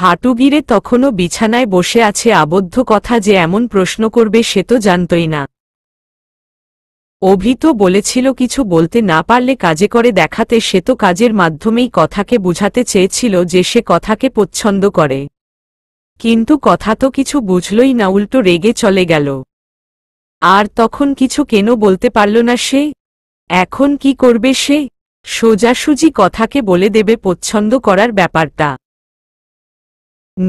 হাঁটু গিরে তখনও বিছানায় বসে আছে আবদ্ধ কথা যে এমন প্রশ্ন করবে সে তো জানতই না অভি তো বলেছিল কিছু বলতে না পারলে কাজে করে দেখাতে সে তো কাজের মাধ্যমেই কথাকে বুঝাতে চেয়েছিল যে সে কথাকে পছন্দ করে কিন্তু কথা তো কিছু বুঝলই না উল্টো রেগে চলে গেল আর তখন কিছু কেন বলতে পারল না সে এখন কি করবে সে সোজাসুজি কথাকে বলে দেবে পছন্দ করার ব্যাপারটা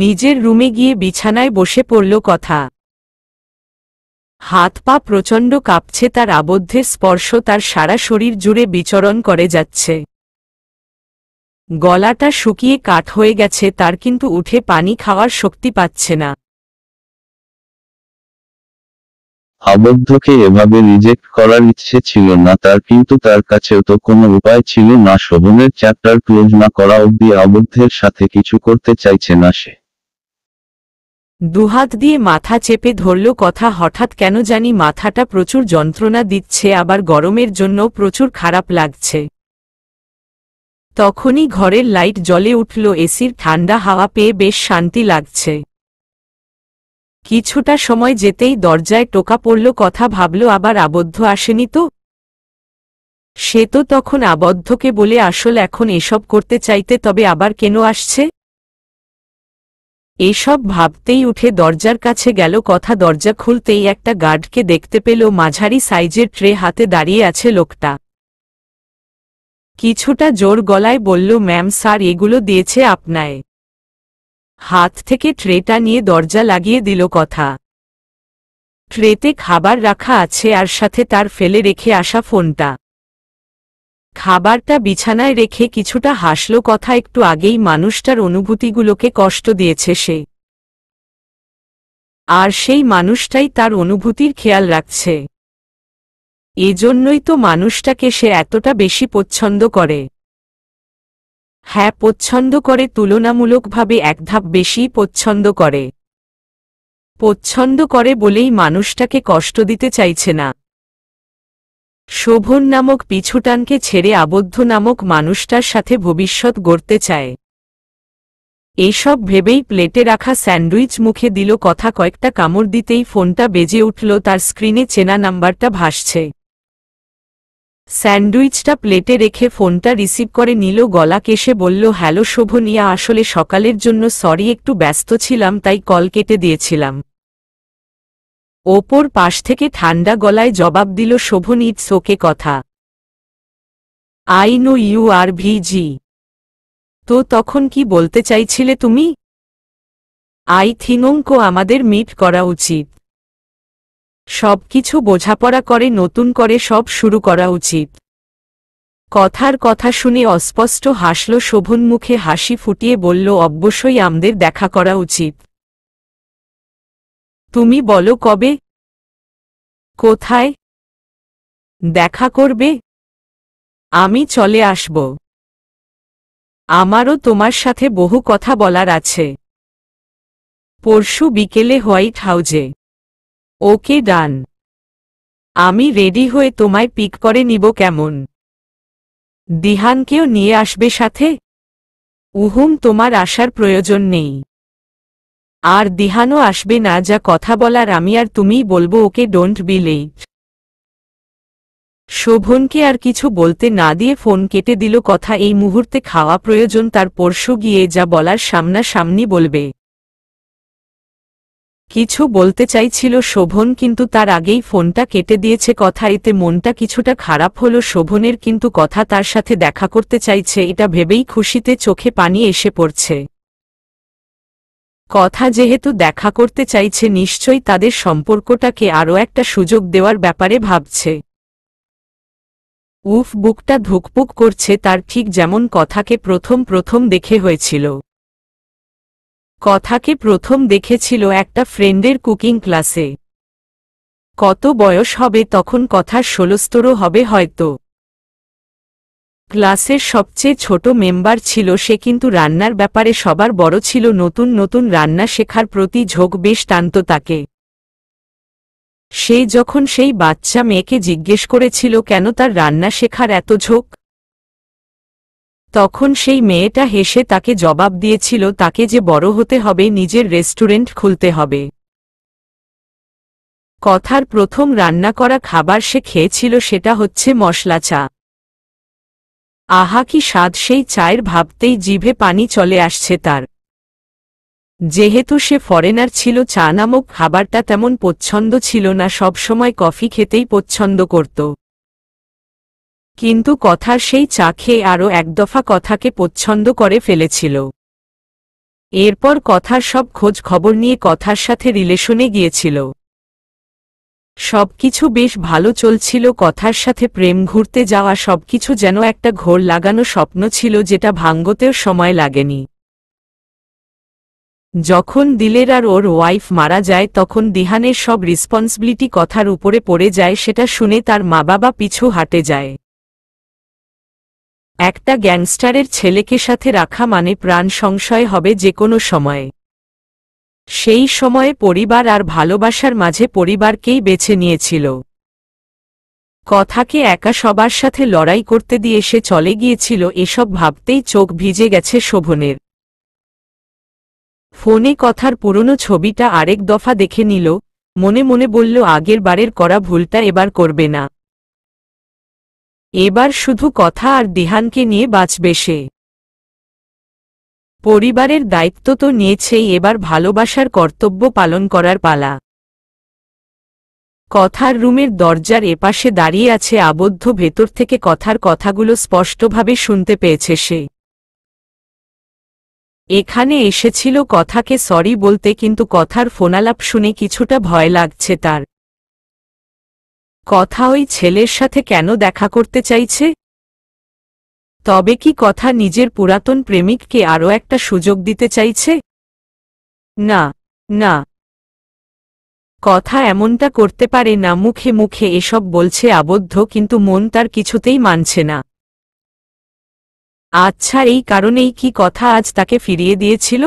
নিজের রুমে গিয়ে বিছানায় বসে পড়ল কথা হাত পা প্রচণ্ড কাঁপছে তার আবদ্ধে স্পর্শ তার সারা শরীর জুড়ে বিচরণ করে যাচ্ছে গলাটা শুকিয়ে কাঠ হয়ে গেছে তার কিন্তু উঠে পানি খাওয়ার শক্তি পাচ্ছে না আবদ্ধকে এভাবে রিজেক্ট করার ইচ্ছে ছিল না তার কিন্তু তার কাছেও তো কোনো উপায় ছিল না শোভনের চ্যাপ্টার ক্লোজ না করা অবধি আবদ্ধের সাথে কিছু করতে চাইছে না সে দুহাত দিয়ে মাথা চেপে ধরল কথা হঠাৎ কেন জানি মাথাটা প্রচুর যন্ত্রণা দিচ্ছে আবার গরমের জন্য প্রচুর খারাপ লাগছে তখনই ঘরের লাইট জ্বলে উঠল এসির ঠান্ডা হাওয়া পেয়ে বেশ শান্তি লাগছে কিছুটা সময় যেতেই দরজায় টোকা পড়ল কথা ভাবল আবার আবদ্ধ আসেনি তো সে তো তখন আবদ্ধকে বলে আসল এখন এসব করতে চাইতে তবে আবার কেন আসছে এসব ভাবতেই উঠে দরজার কাছে গেল কথা দরজা খুলতেই একটা গার্ডকে দেখতে পেল মাঝারি সাইজের ট্রে হাতে দাঁড়িয়ে আছে লোকটা কিছুটা জোর গলায় বলল ম্যাম স্যার এগুলো দিয়েছে আপনায় হাত থেকে ট্রেটা নিয়ে দরজা লাগিয়ে দিল কথা ট্রেতে খাবার রাখা আছে আর সাথে তার ফেলে রেখে আসা ফোনটা খাবারটা বিছানায় রেখে কিছুটা হাসল কথা একটু আগেই মানুষটার অনুভূতিগুলোকে কষ্ট দিয়েছে সে আর সেই মানুষটাই তার অনুভূতির খেয়াল রাখছে এজন্যই তো মানুষটাকে সে এতটা বেশি পছন্দ করে হ্যাঁ পছন্দ করে তুলনামূলকভাবে এক ধাপ বেশি পছন্দ করে পছন্দ করে বলেই মানুষটাকে কষ্ট দিতে চাইছে না শোভন নামক পিছুটানকে ছেড়ে আবদ্ধ নামক মানুষটার সাথে ভবিষ্যৎ গড়তে চায় এসব ভেবেই প্লেটে রাখা স্যান্ডউইচ মুখে দিল কথা কয়েকটা কামড় দিতেই ফোনটা বেজে উঠল তার স্ক্রিনে চেনা নাম্বারটা ভাসছে স্যান্ডউইচটা প্লেটে রেখে ফোনটা রিসিভ করে নিল গলা কেশে বলল হ্যালো শোভনিয়া আসলে সকালের জন্য সরি একটু ব্যস্ত ছিলাম তাই কল কেটে দিয়েছিলাম ওপর পাশ থেকে ঠান্ডা গলায় জবাব দিল শোভন সোকে কথা আই নো ইউ আর ভিজি তো তখন কি বলতে চাইছিলে তুমি আই থিনঙ্ক আমাদের মিট করা উচিত সব কিছু বোঝাপড়া করে নতুন করে সব শুরু করা উচিত কথার কথা শুনে অস্পষ্ট হাসল শোভন মুখে হাসি ফুটিয়ে বলল অবশ্যই আমাদের দেখা করা উচিত তুমি বলো কবে কোথায় দেখা করবে আমি চলে আসব আমারও তোমার সাথে বহু কথা বলার আছে পরশু বিকেলে হোয়াইট হাউজে ওকে ডান আমি রেডি হয়ে তোমায় পিক করে নিব কেমন দিহানকেও নিয়ে আসবে সাথে উহুম তোমার আসার প্রয়োজন নেই আর দিহানও আসবে না যা কথা বলার আমি আর তুমিই বলবো ওকে ডোন্ট বি লেট শোভনকে আর কিছু বলতে না দিয়ে ফোন কেটে দিল কথা এই মুহূর্তে খাওয়া প্রয়োজন তার পরশু গিয়ে যা বলার সামনা সামনি বলবে কিছু বলতে চাইছিল শোভন কিন্তু তার আগেই ফোনটা কেটে দিয়েছে কথা এতে মনটা কিছুটা খারাপ হলো শোভনের কিন্তু কথা তার সাথে দেখা করতে চাইছে এটা ভেবেই খুশিতে চোখে পানি এসে পড়ছে কথা যেহেতু দেখা করতে চাইছে নিশ্চয়ই তাদের সম্পর্কটাকে আরও একটা সুযোগ দেওয়ার ব্যাপারে ভাবছে উফ বুকটা ধুকপুক করছে তার ঠিক যেমন কথাকে প্রথম প্রথম দেখে হয়েছিল কথাকে প্রথম দেখেছিল একটা ফ্রেন্ডের কুকিং ক্লাসে কত বয়স হবে তখন কথা ষোলস্তরও হবে হয়তো ক্লাসের সবচেয়ে ছোট মেম্বার ছিল সে কিন্তু রান্নার ব্যাপারে সবার বড় ছিল নতুন নতুন রান্না শেখার প্রতি ঝোঁক বেশ টানত তাকে সে যখন সেই বাচ্চা মেয়েকে জিজ্ঞেস করেছিল কেন তার রান্না শেখার এত ঝোঁক তখন সেই মেয়েটা হেসে তাকে জবাব দিয়েছিল তাকে যে বড় হতে হবে নিজের রেস্টুরেন্ট খুলতে হবে কথার প্রথম রান্না করা খাবার সে খেয়েছিল সেটা হচ্ছে মশলা চা আহা কি স্বাদ সেই চায়ের ভাবতেই জিভে পানি চলে আসছে তার যেহেতু সে ফরেনার ছিল চা নামক খাবারটা তেমন পছন্দ ছিল না সবসময় কফি খেতেই পছন্দ করত কিন্তু কথার সেই চা খেয়ে আরও একদফা কথাকে পচ্ছন্দ করে ফেলেছিল এরপর কথার সব খোঁজ খবর নিয়ে কথার সাথে রিলেশনে গিয়েছিল সবকিছু বেশ ভালো চলছিল কথার সাথে প্রেম ঘুরতে যাওয়া সবকিছু যেন একটা ঘোর লাগানো স্বপ্ন ছিল যেটা ভাঙ্গতেও সময় লাগেনি যখন দিলের আর ওর ওয়াইফ মারা যায় তখন দিহানের সব রেসপন্সিবিলিটি কথার উপরে পড়ে যায় সেটা শুনে তার মা বাবা পিছু হাটে যায় একটা গ্যাংস্টারের ছেলেকে সাথে রাখা মানে প্রাণ সংশয় হবে যে কোনো সময়ে সেই সময়ে পরিবার আর ভালোবাসার মাঝে পরিবারকেই বেছে নিয়েছিল কথাকে একা সবার সাথে লড়াই করতে দিয়ে সে চলে গিয়েছিল এসব ভাবতেই চোখ ভিজে গেছে শোভনের ফোনে কথার পুরনো ছবিটা আরেক দফা দেখে নিল মনে মনে বলল আগের বারের করা ভুলটা এবার করবে না এবার শুধু কথা আর দিহানকে নিয়ে বাঁচবে সে পরিবারের দায়িত্ব তো নিয়েছেই এবার ভালোবাসার কর্তব্য পালন করার পালা কথার রুমের দরজার এপাশে দাঁড়িয়ে আছে আবদ্ধ ভেতর থেকে কথার কথাগুলো স্পষ্টভাবে শুনতে পেয়েছে সে এখানে এসেছিল কথাকে সরি বলতে কিন্তু কথার ফোনালাপ শুনে কিছুটা ভয় লাগছে তার কথা ওই ছেলের সাথে কেন দেখা করতে চাইছে তবে কি কথা নিজের পুরাতন প্রেমিককে আরও একটা সুযোগ দিতে চাইছে না না কথা এমনটা করতে পারে না মুখে মুখে এসব বলছে আবদ্ধ কিন্তু মন তার কিছুতেই মানছে না আচ্ছা এই কারণেই কি কথা আজ তাকে ফিরিয়ে দিয়েছিল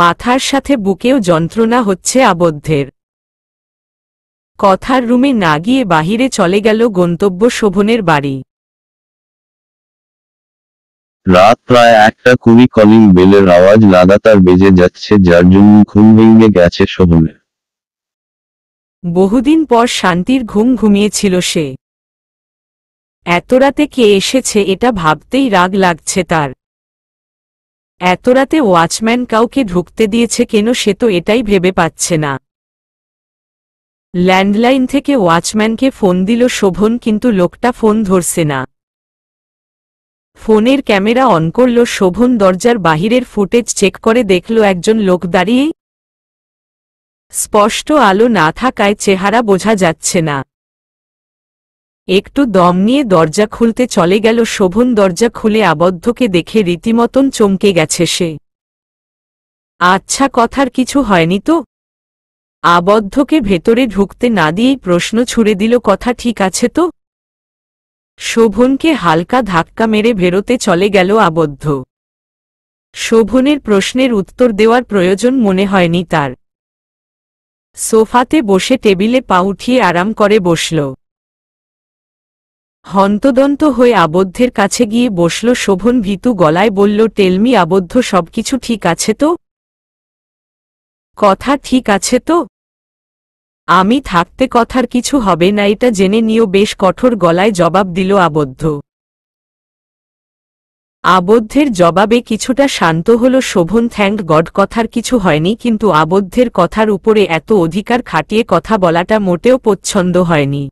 মাথার সাথে বুকেও যন্ত্রণা হচ্ছে আবদ্ধের কথার রুমে না গিয়ে বাহিরে চলে গেল গন্তব্য শোভনের বাড়ি রাত প্রায় একটা কুড়ি কলিং বেলের আওয়াজ লাগাতার বেজে যাচ্ছে যার জন্য ঘুম ভেঙে গেছে শোভনের বহুদিন পর শান্তির ঘুম ঘুমিয়েছিল সে এত রাতে কে এসেছে এটা ভাবতেই রাগ লাগছে তার এত রাতে ওয়াচম্যান কাউকে ঢুকতে দিয়েছে কেন সে তো এটাই ভেবে পাচ্ছে না ল্যান্ডলাইন থেকে ওয়াচম্যানকে ফোন দিল শোভন কিন্তু লোকটা ফোন ধরছে না ফোনের ক্যামেরা অন করল শোভন দরজার বাহিরের ফুটেজ চেক করে দেখল একজন লোক দাঁড়িয়ে স্পষ্ট আলো না থাকায় চেহারা বোঝা যাচ্ছে না একটু দম নিয়ে দরজা খুলতে চলে গেল শোভন দরজা খুলে আবদ্ধকে দেখে রীতিমতন চমকে গেছে সে আচ্ছা কথার কিছু হয়নি তো আবদ্ধকে ভেতরে ঢুকতে না দিয়েই প্রশ্ন ছুড়ে দিল কথা ঠিক আছে তো শোভনকে হালকা ধাক্কা মেরে বেরোতে চলে গেল আবদ্ধ শোভনের প্রশ্নের উত্তর দেওয়ার প্রয়োজন মনে হয়নি তার সোফাতে বসে টেবিলে পা উঠিয়ে আরাম করে বসল হন্তদন্ত হয়ে আবদ্ধের কাছে গিয়ে বসল শোভন ভীতু গলায় বলল টেলমি আবদ্ধ সবকিছু ঠিক আছে তো কথা ঠিক আছে তো আমি থাকতে কথার কিছু হবে না এটা জেনে নিও বেশ কঠোর গলায় জবাব দিল আবদ্ধ আবদ্ধের জবাবে কিছুটা শান্ত হল শোভন থ্যাংক গড কথার কিছু হয়নি কিন্তু আবদ্ধের কথার উপরে এত অধিকার খাটিয়ে কথা বলাটা মোটেও পছন্দ হয়নি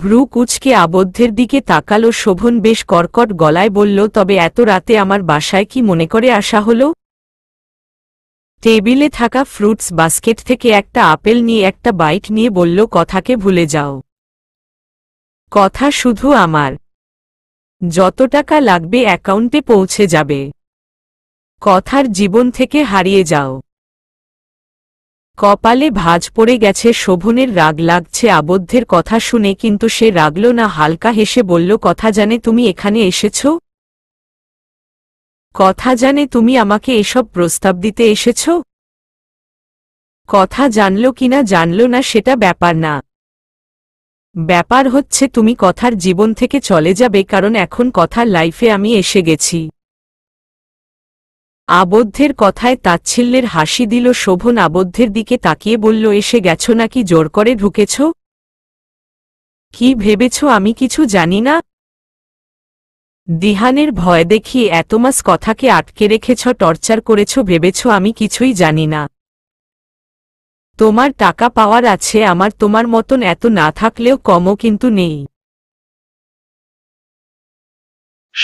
ভ্রু কুচকে আবদ্ধের দিকে তাকালো শোভন বেশ কর্কট গলায় বলল তবে এত রাতে আমার বাসায় কি মনে করে আসা হলো টেবিলে থাকা ফ্রুটস বাস্কেট থেকে একটা আপেল নিয়ে একটা বাইট নিয়ে বলল কথাকে ভুলে যাও কথা শুধু আমার যত টাকা লাগবে অ্যাকাউন্টে পৌঁছে যাবে কথার জীবন থেকে হারিয়ে যাও কপালে ভাজ পড়ে গেছে শোভনের রাগ লাগছে আবদ্ধের কথা শুনে কিন্তু সে রাগল না হালকা হেসে বলল কথা জানে তুমি এখানে এসেছো কথা জানে তুমি আমাকে এসব প্রস্তাব দিতে এসেছ কথা জানল কিনা জানল না সেটা ব্যাপার না ব্যাপার হচ্ছে তুমি কথার জীবন থেকে চলে যাবে কারণ এখন কথার লাইফে আমি এসে গেছি আবদ্ধের কথায় তাচ্ছিল্যের হাসি দিল শোভন আবদ্ধের দিকে তাকিয়ে বলল এসে গেছ নাকি জোর করে ঢুকেছ কি ভেবেছ আমি কিছু জানি না দিহানের ভয় এত এতমাস কথাকে আটকে রেখেছ টর্চার করেছ ভেবেছ আমি কিছুই জানি না তোমার টাকা পাওয়ার আছে আমার তোমার মতন এত না থাকলেও কমও কিন্তু নেই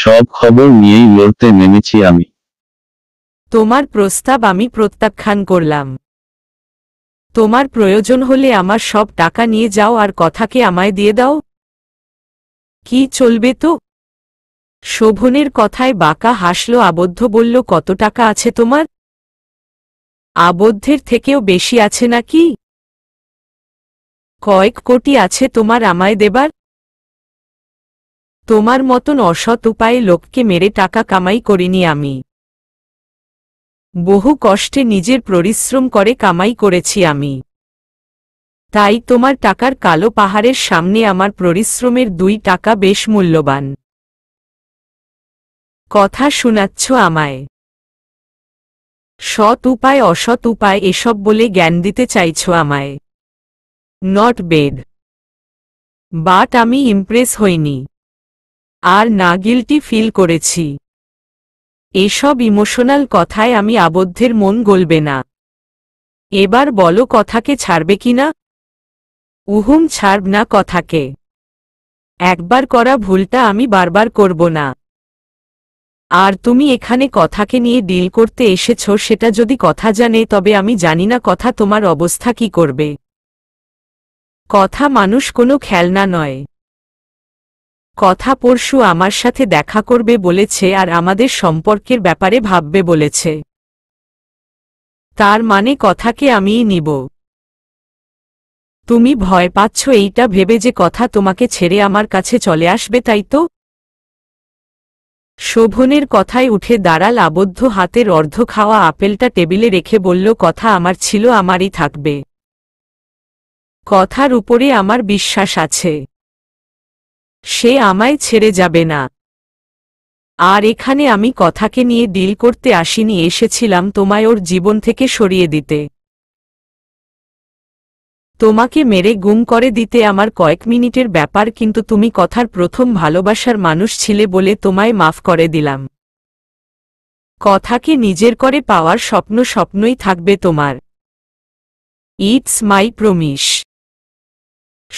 সব খবর নিয়েই লড়তে নেমেছি আমি তোমার প্রস্তাব আমি প্রত্যাখ্যান করলাম তোমার প্রয়োজন হলে আমার সব টাকা নিয়ে যাও আর কথাকে আমায় দিয়ে দাও কি চলবে তো শোভনের কথায় বাঁকা হাসল আবদ্ধ বলল কত টাকা আছে তোমার আবদ্ধের থেকেও বেশি আছে নাকি কয়েক কোটি আছে তোমার আমায় দেবার তোমার মতন অসৎ উপায়ে লোককে মেরে টাকা কামাই করিনি আমি বহু কষ্টে নিজের পরিশ্রম করে কামাই করেছি আমি তাই তোমার টাকার কালো পাহাড়ের সামনে আমার পরিশ্রমের দুই টাকা বেশ মূল্যবান কথা শোনাচ্ছ আমায় সৎ উপায় অসৎ উপায় এসব বলে জ্ঞান দিতে চাইছ আমায় নট বেড বাট আমি ইমপ্রেস হইনি আর না গিলটি ফিল করেছি এসব ইমোশনাল কথায় আমি আবদ্ধের মন গলবে না এবার বলো কথাকে ছাড়বে কি না উহুম ছাড়ব না কথাকে একবার করা ভুলটা আমি বারবার করব না আর তুমি এখানে কথাকে নিয়ে ডিল করতে এসেছ সেটা যদি কথা জানে তবে আমি জানি না কথা তোমার অবস্থা কি করবে কথা মানুষ কোনো খেলনা নয় কথা পরশু আমার সাথে দেখা করবে বলেছে আর আমাদের সম্পর্কের ব্যাপারে ভাববে বলেছে তার মানে কথাকে আমিই নিব তুমি ভয় পাচ্ছ এইটা ভেবে যে কথা তোমাকে ছেড়ে আমার কাছে চলে আসবে তাই তো শোভনের কথায় উঠে দাঁড়াল আবদ্ধ হাতের অর্ধ খাওয়া আপেলটা টেবিলে রেখে বলল কথা আমার ছিল আমারই থাকবে কথার উপরে আমার বিশ্বাস আছে সে আমায় ছেড়ে যাবে না আর এখানে আমি কথাকে নিয়ে ডিল করতে আসিনি এসেছিলাম তোমায় ওর জীবন থেকে সরিয়ে দিতে তোমাকে মেরে গুম করে দিতে আমার কয়েক মিনিটের ব্যাপার কিন্তু তুমি কথার প্রথম ভালোবাসার মানুষ ছিলে বলে তোমায় মাফ করে দিলাম কথাকে নিজের করে পাওয়ার স্বপ্ন স্বপ্নই থাকবে তোমার ইটস মাই প্রমিস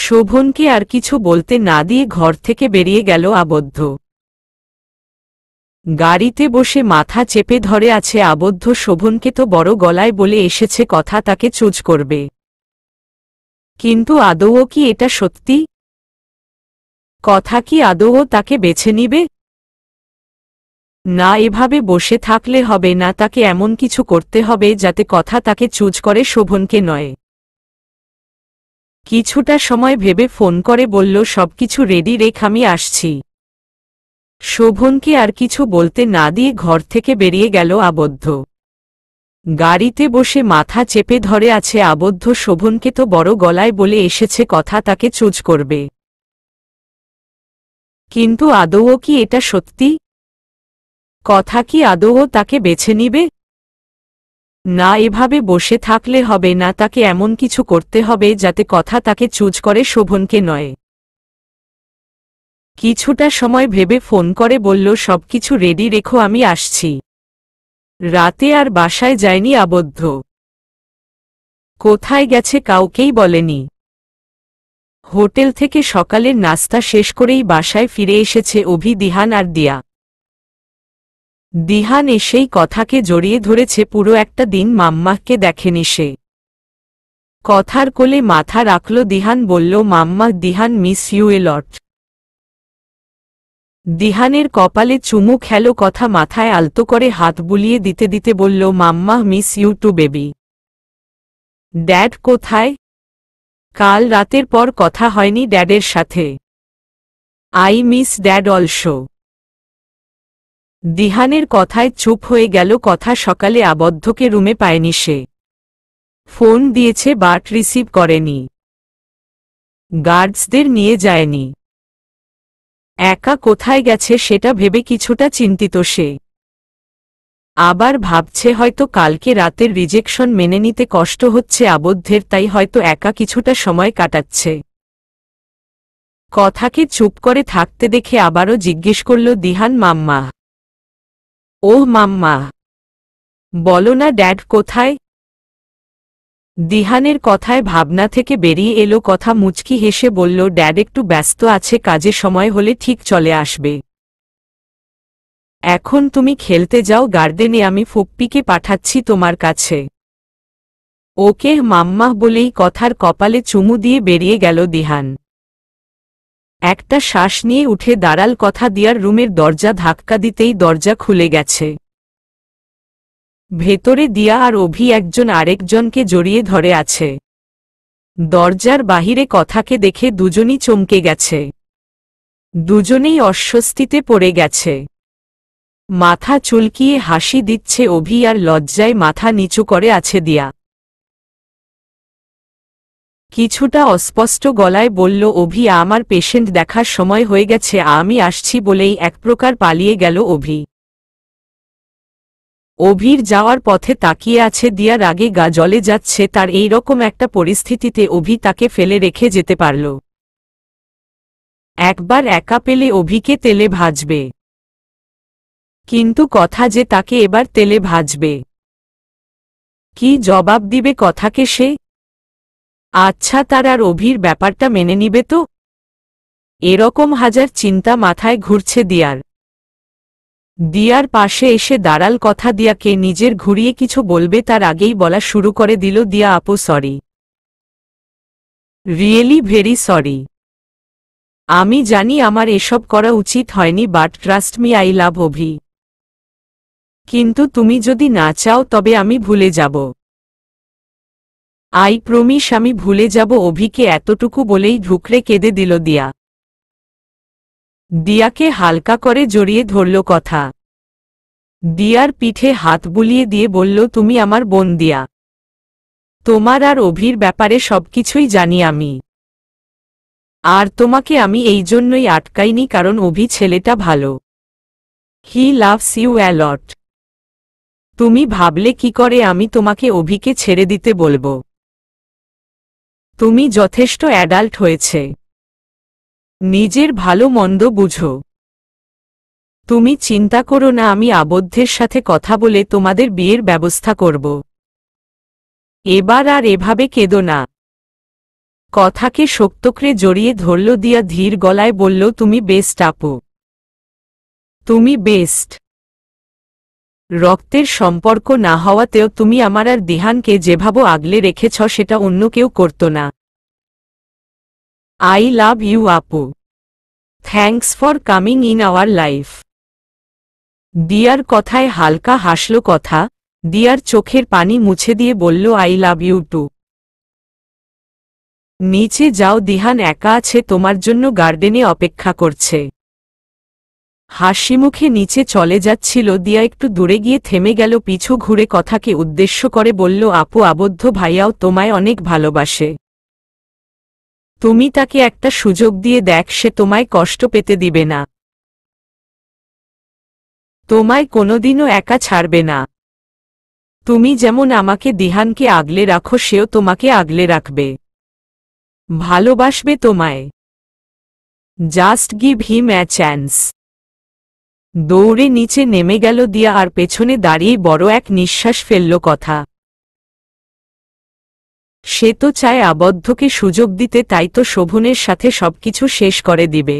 শোভনকে আর কিছু বলতে না দিয়ে ঘর থেকে বেরিয়ে গেল আবদ্ধ গাড়িতে বসে মাথা চেপে ধরে আছে আবদ্ধ শোভনকে তো বড় গলায় বলে এসেছে কথা তাকে চুজ করবে কিন্তু আদৌও কি এটা সত্যি কথা কি আদৌও তাকে বেছে নিবে না এভাবে বসে থাকলে হবে না তাকে এমন কিছু করতে হবে যাতে কথা তাকে চুজ করে শোভনকে নয় কিছুটা সময় ভেবে ফোন করে বলল সবকিছু রেডি রেখ আমি আসছি শোভনকে আর কিছু বলতে না দিয়ে ঘর থেকে বেরিয়ে গেল আবদ্ধ গাড়িতে বসে মাথা চেপে ধরে আছে আবদ্ধ শোভনকে তো বড় গলায় বলে এসেছে কথা তাকে চুজ করবে কিন্তু আদৌও কি এটা সত্যি কথা কি আদৌও তাকে বেছে নিবে না এভাবে বসে থাকলে হবে না তাকে এমন কিছু করতে হবে যাতে কথা তাকে চুজ করে শোভনকে নয় কিছুটা সময় ভেবে ফোন করে বলল সবকিছু রেডি রেখো আমি আসছি রাতে আর বাসায় যায়নি আবদ্ধ কোথায় গেছে কাউকেই বলেনি হোটেল থেকে সকালের নাস্তা শেষ করেই বাসায় ফিরে এসেছে অভি দিহান আর দিয়া দিহান এসেই কথাকে জড়িয়ে ধরেছে পুরো একটা দিন মাম্মাকে দেখেনি সে কথার কোলে মাথা রাখল দিহান বলল mamma Dihan miss you a lot দিহানের কপালে চুমু খেলো কথা মাথায় আলতো করে হাত বুলিয়ে দিতে দিতে বলল mamma miss you too baby dad কোথায় কাল রাতের পর কথা হয়নি ড্যাডের সাথে আই মিস ড্যাড অলসো দিহানের কথায় চুপ হয়ে গেল কথা সকালে আবদ্ধকে রুমে পায়নি সে ফোন দিয়েছে বাট রিসিভ করেনি গার্ডসদের নিয়ে যায়নি একা কোথায় গেছে সেটা ভেবে কিছুটা চিন্তিত সে আবার ভাবছে হয়তো কালকে রাতের রিজেকশন মেনে নিতে কষ্ট হচ্ছে আবদ্ধের তাই হয়তো একা কিছুটা সময় কাটাচ্ছে কথাকে চুপ করে থাকতে দেখে আবারও জিজ্ঞেস করল দিহান মাম্মা ওহ মাম্মা বলো না ড্যাড কোথায় দিহানের কথায় ভাবনা থেকে বেরিয়ে এলো কথা মুচকি হেসে বলল ড্যাড একটু ব্যস্ত আছে কাজে সময় হলে ঠিক চলে আসবে এখন তুমি খেলতে যাও গার্ডেনে আমি ফুপ্পিকে পাঠাচ্ছি তোমার কাছে ওকে মাম্মা বলেই কথার কপালে চুমু দিয়ে বেরিয়ে গেল দিহান একটা শ্বাস নিয়ে উঠে দাঁড়াল কথা দিয়ার রুমের দরজা ধাক্কা দিতেই দরজা খুলে গেছে ভেতরে দিয়া আর অভি একজন আরেকজনকে জড়িয়ে ধরে আছে দরজার বাহিরে কথাকে দেখে দুজনই চমকে গেছে দুজনেই অস্বস্তিতে পড়ে গেছে মাথা চুলকিয়ে হাসি দিচ্ছে অভি আর লজ্জায় মাথা নিচু করে আছে দিয়া কিছুটা অস্পষ্ট গলায় বলল অভি আমার পেশেন্ট দেখার সময় হয়ে গেছে আমি আসছি বলেই এক প্রকার পালিয়ে গেল অভি অভির যাওয়ার পথে তাকিয়ে আছে দিয়া রাগে গা জলে যাচ্ছে তার এই রকম একটা পরিস্থিতিতে অভি তাকে ফেলে রেখে যেতে পারল একবার একা পেলে অভিকে তেলে ভাজবে কিন্তু কথা যে তাকে এবার তেলে ভাজবে কি জবাব দিবে কথাকে সে আচ্ছা তার আর অভির ব্যাপারটা মেনে নিবে তো এরকম হাজার চিন্তা মাথায় ঘুরছে দিয়ার দিয়ার পাশে এসে দাঁড়াল কথা দিয়াকে নিজের ঘুরিয়ে কিছু বলবে তার আগেই বলা শুরু করে দিল দিয়া আপু সরি রিয়েলি ভেরি সরি আমি জানি আমার এসব করা উচিত হয়নি but trust me I love Abhi কিন্তু তুমি যদি না চাও তবে আমি ভুলে যাব আই প্রমিস আমি ভুলে যাব অভিকে এতটুকু বলেই ঢুকরে কেঁদে দিল দিয়া দিয়াকে হালকা করে জড়িয়ে ধরল কথা দিয়ার পিঠে হাত বুলিয়ে দিয়ে বলল তুমি আমার বোন দিয়া তোমার আর অভির ব্যাপারে সবকিছুই জানি আমি আর তোমাকে আমি এই জন্যই আটকাইনি কারণ অভি ছেলেটা ভালো হি লাভস ইউ অ্যালট তুমি ভাবলে কি করে আমি তোমাকে অভিকে ছেড়ে দিতে বলবো তুমি যথেষ্ট অ্যাডাল্ট হয়েছে নিজের ভালো মন্দ বুঝো তুমি চিন্তা করো না আমি আবদ্ধের সাথে কথা বলে তোমাদের বিয়ের ব্যবস্থা করব এবার আর এভাবে কেঁদো না কথাকে শক্তক্রে জড়িয়ে ধরল দিয়া ধীর গলায় বলল তুমি বেস্ট আপু তুমি বেস্ট রক্তের সম্পর্ক না হওয়াতেও তুমি আমার আর দিহানকে যেভাবে আগলে রেখেছ সেটা অন্য কেউ করত না আই লাভ ইউ আপু thanks for coming in our life দিয়ার কথায় হালকা হাসল কথা দিয়ার চোখের পানি মুছে দিয়ে বলল আই লাভ ইউ টু নিচে যাও দিহান একা আছে তোমার জন্য গার্ডেনে অপেক্ষা করছে হাসিমুখে নিচে চলে যাচ্ছিল দিয়া একটু দূরে গিয়ে থেমে গেল পিছু ঘুরে কথাকে উদ্দেশ্য করে বলল আপু আবদ্ধ ভাইয়াও তোমায় অনেক ভালোবাসে তুমি তাকে একটা সুযোগ দিয়ে দেখ সে তোমায় কষ্ট পেতে দিবে না তোমায় কোনোদিনও একা ছাড়বে না তুমি যেমন আমাকে দিহানকে আগলে রাখো সেও তোমাকে আগলে রাখবে ভালোবাসবে তোমায় just give him a chance দৌড়ে নিচে নেমে গেল দিয়া আর পেছনে দাঁড়িয়ে বড় এক নিঃশ্বাস ফেলল কথা সে তো চায় আবদ্ধকে সুযোগ দিতে তাই তো শোভনের সাথে সবকিছু শেষ করে দিবে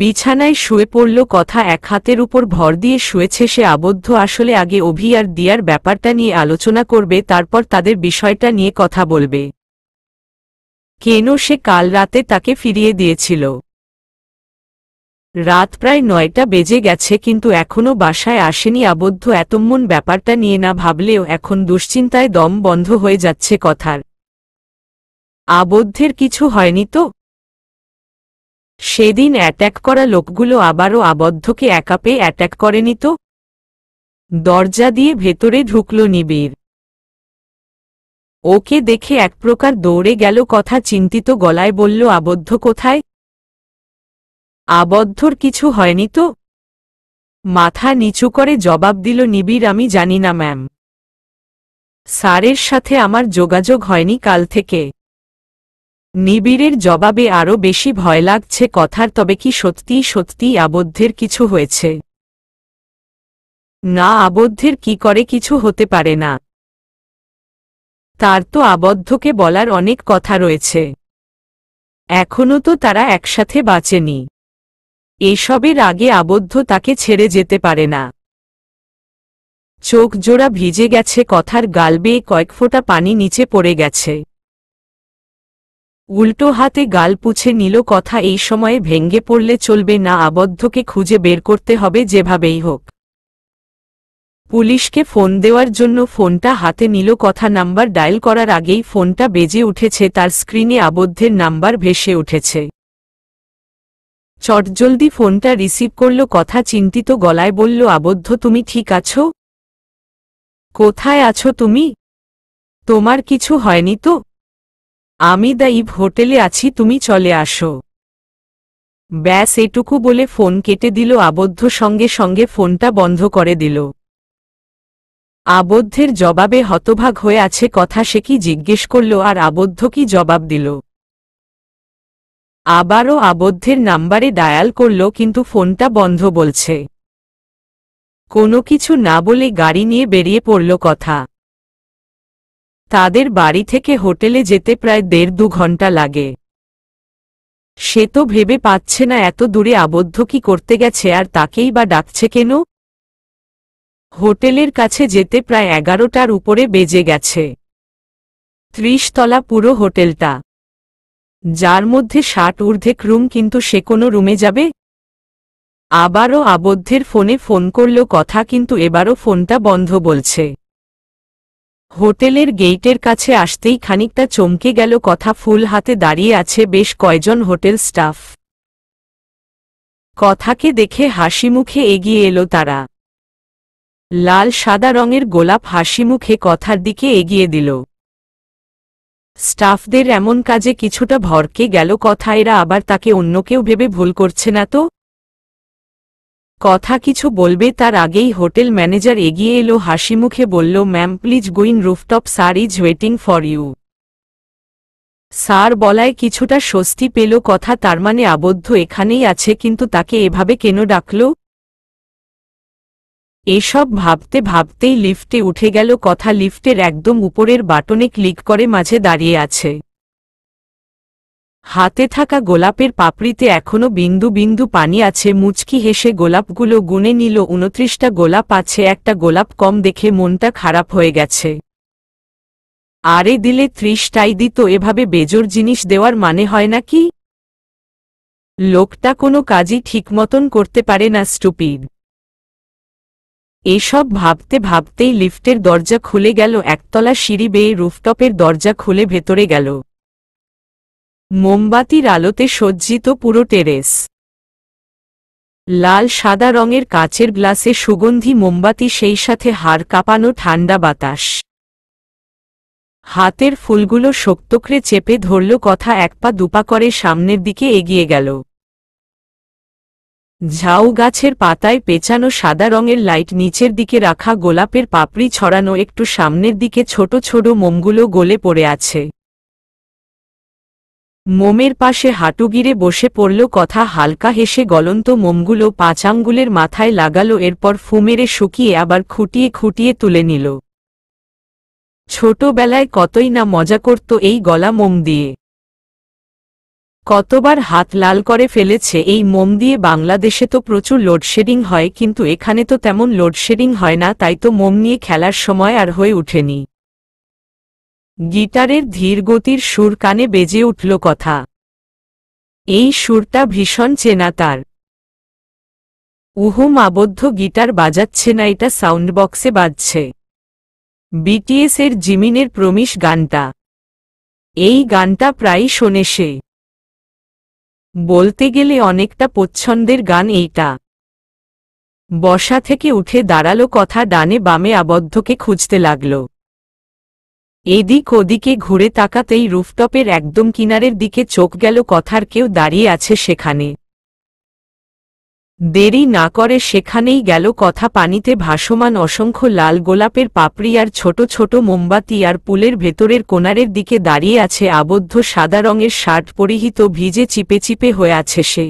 বিছানায় শুয়ে পড়ল কথা এক হাতের উপর ভর দিয়ে শুয়েছে সে আবদ্ধ আসলে আগে অভি আর দিয়ার ব্যাপারটা নিয়ে আলোচনা করবে তারপর তাদের বিষয়টা নিয়ে কথা বলবে কেন সে কাল রাতে তাকে ফিরিয়ে দিয়েছিল রাত প্রায় নয়টা বেজে গেছে কিন্তু এখনও বাসায় আসেনি আবদ্ধ এতম্মন ব্যাপারটা নিয়ে না ভাবলেও এখন দুশ্চিন্তায় দম বন্ধ হয়ে যাচ্ছে কথার আবদ্ধের কিছু হয়নি তো সেদিন অ্যাট্যাক করা লোকগুলো আবারও আবদ্ধকে একা পেয়ে অ্যাট্যাক করেনি তো দরজা দিয়ে ভেতরে ঢুকল নিবিড় ওকে দেখে এক প্রকার দৌড়ে গেল কথা চিন্তিত গলায় বলল আবদ্ধ কোথায় আবদ্ধর কিছু হয়নি তো মাথা নিচু করে জবাব দিল নিবিড় আমি জানি না ম্যাম স্যারের সাথে আমার যোগাযোগ হয়নি কাল থেকে নিবিড়ের জবাবে আরও বেশি ভয় লাগছে কথার তবে কি সত্যিই সত্যিই আবদ্ধের কিছু হয়েছে না আবদ্ধের কি করে কিছু হতে পারে না তার তো আবদ্ধকে বলার অনেক কথা রয়েছে এখনও তো তারা একসাথে বাঁচেনি এসবের আগে আবদ্ধ তাকে ছেড়ে যেতে পারে না চোখ জোড়া ভিজে গেছে কথার গালবে কয়েক ফোঁটা পানি নিচে পড়ে গেছে উল্টো হাতে গাল পুছে নিল কথা এই সময়ে ভেঙ্গে পড়লে চলবে না আবদ্ধকে খুঁজে বের করতে হবে যেভাবেই হোক পুলিশকে ফোন দেওয়ার জন্য ফোনটা হাতে নিল কথা নাম্বার ডায়ল করার আগেই ফোনটা বেজে উঠেছে তার স্ক্রিনে আবদ্ধের নাম্বার ভেসে উঠেছে চটজলদি ফোনটা রিসিভ করল কথা চিন্তিত গলায় বলল আবদ্ধ তুমি ঠিক আছো কোথায় আছো তুমি তোমার কিছু হয়নি তো আমি দ্য ইভ হোটেলে আছি তুমি চলে আসো ব্যাস এটুকু বলে ফোন কেটে দিল আবদ্ধ সঙ্গে সঙ্গে ফোনটা বন্ধ করে দিল আবদ্ধের জবাবে হতভাগ হয়ে আছে কথা সে কি জিজ্ঞেস করল আর আবদ্ধ কি জবাব দিল আবারও আবদ্ধের নাম্বারে ডায়াল করল কিন্তু ফোনটা বন্ধ বলছে কোনো কিছু না বলে গাড়ি নিয়ে বেরিয়ে পড়ল কথা তাদের বাড়ি থেকে হোটেলে যেতে প্রায় দেড় দু ঘন্টা লাগে সে তো ভেবে পাচ্ছে না এত দূরে আবদ্ধ কি করতে গেছে আর তাকেই বা ডাকছে কেন হোটেলের কাছে যেতে প্রায় এগারোটার উপরে বেজে গেছে ত্রিশতলা পুরো হোটেলটা যার মধ্যে ষাট ঊর্ধ্বেক রুম কিন্তু সে কোনো রুমে যাবে আবারও আবদ্ধের ফোনে ফোন করল কথা কিন্তু এবারও ফোনটা বন্ধ বলছে হোটেলের গেইটের কাছে আসতেই খানিকটা চমকে গেল কথা ফুল হাতে দাঁড়িয়ে আছে বেশ কয়জন হোটেল স্টাফ কথাকে দেখে হাসি মুখে এগিয়ে এলো তারা লাল সাদা রঙের গোলাপ হাসি মুখে কথার দিকে এগিয়ে দিল স্টাফদের এমন কাজে কিছুটা ভরকে গেল কথা এরা আবার তাকে অন্য কেউ ভেবে ভুল করছে না তো কথা কিছু বলবে তার আগেই হোটেল ম্যানেজার এগিয়ে এলো হাসিমুখে বলল ma'am please going rooftop sir is waiting for you sir বলায় কিছুটা স্বস্তি পেল কথা তার মানে আবদ্ধ এখানেই আছে কিন্তু তাকে এভাবে কেন ডাকল এসব ভাবতে ভাবতেই লিফটে উঠে গেল কথা লিফটের একদম উপরের বাটনে ক্লিক করে মাঝে দাঁড়িয়ে আছে হাতে থাকা গোলাপের পাপড়িতে এখনও বিন্দু বিন্দু পানি আছে মুচকি হেসে গোলাপগুলো গুনে নিল উনত্রিশটা গোলাপ আছে একটা গোলাপ কম দেখে মনটা খারাপ হয়ে গেছে আরে দিলে ত্রিশটাই দিত এভাবে বেজোর জিনিস দেওয়ার মানে হয় না কি লোকটা কোনো কাজই ঠিক মতন করতে পারে না স্টুপিড এসব ভাবতে ভাবতেই লিফটের দরজা খুলে গেল একতলা সিঁড়ি বেয়ে রুফটপের দরজা খুলে ভেতরে গেল মোমবাতির আলোতে সজ্জিত পুরো টেরেস লাল সাদা রঙের কাচের গ্লাসে সুগন্ধি মোমবাতি সেই সাথে হাড় কাঁপানো ঠান্ডা বাতাস হাতের ফুলগুলো শক্তকরে চেপে ধরল কথা এক পা দুপা করে সামনের দিকে এগিয়ে গেল ঝাউ গাছের পাতায় পেঁচানো সাদা রঙের লাইট নিচের দিকে রাখা গোলাপের পাপড়ি ছড়ানো একটু সামনের দিকে ছোট ছোট মোমগুলো গলে পড়ে আছে মোমের পাশে হাঁটু গিরে বসে পড়ল কথা হালকা হেসে গলন্ত মোমগুলো পাঁচ আঙ্গুলের মাথায় লাগালো এরপর ফুমেরে শুকিয়ে আবার খুঁটিয়ে খুঁটিয়ে তুলে নিল ছোটবেলায় কতই না মজা করত এই গলা মোম দিয়ে কতবার হাত লাল করে ফেলেছে এই মোম দিয়ে বাংলাদেশে তো প্রচুর লোডশেডিং হয় কিন্তু এখানে তো তেমন লোডশেডিং হয় না তাই তো মোম নিয়ে খেলার সময় আর হয়ে ওঠেনি গিটারের ধীরগতির সুর কানে বেজে উঠল কথা এই সুরটা ভীষণ চেনা তার উহুম আবদ্ধ গিটার বাজাচ্ছে না এটা সাউন্ড বক্সে বাজছে বিটিএসের জিমিনের প্রমিশ গানটা এই গানটা প্রায় শোনে সে বলতে গেলে অনেকটা পচ্ছন্দের গান এইটা বসা থেকে উঠে দাঁড়ালো কথা ডানে বামে আবদ্ধকে খুঁজতে লাগলো এদিক ওদিকে ঘুরে তাকাতেই রুফটপের একদম কিনারের দিকে চোখ গেল কথার কেউ দাঁড়িয়ে আছে সেখানে দেরি না করে সেখানেই গেল কথা পানিতে ভাসমান অসংখ্য লাল গোলাপের পাপড়ি আর ছোট ছোট মোমবাতি আর পুলের ভেতরের কোনারের দিকে দাঁড়িয়ে আছে আবদ্ধ সাদা রঙের শার্ট পরিহিত ভিজে চিপে চিপে হয়ে আছে সে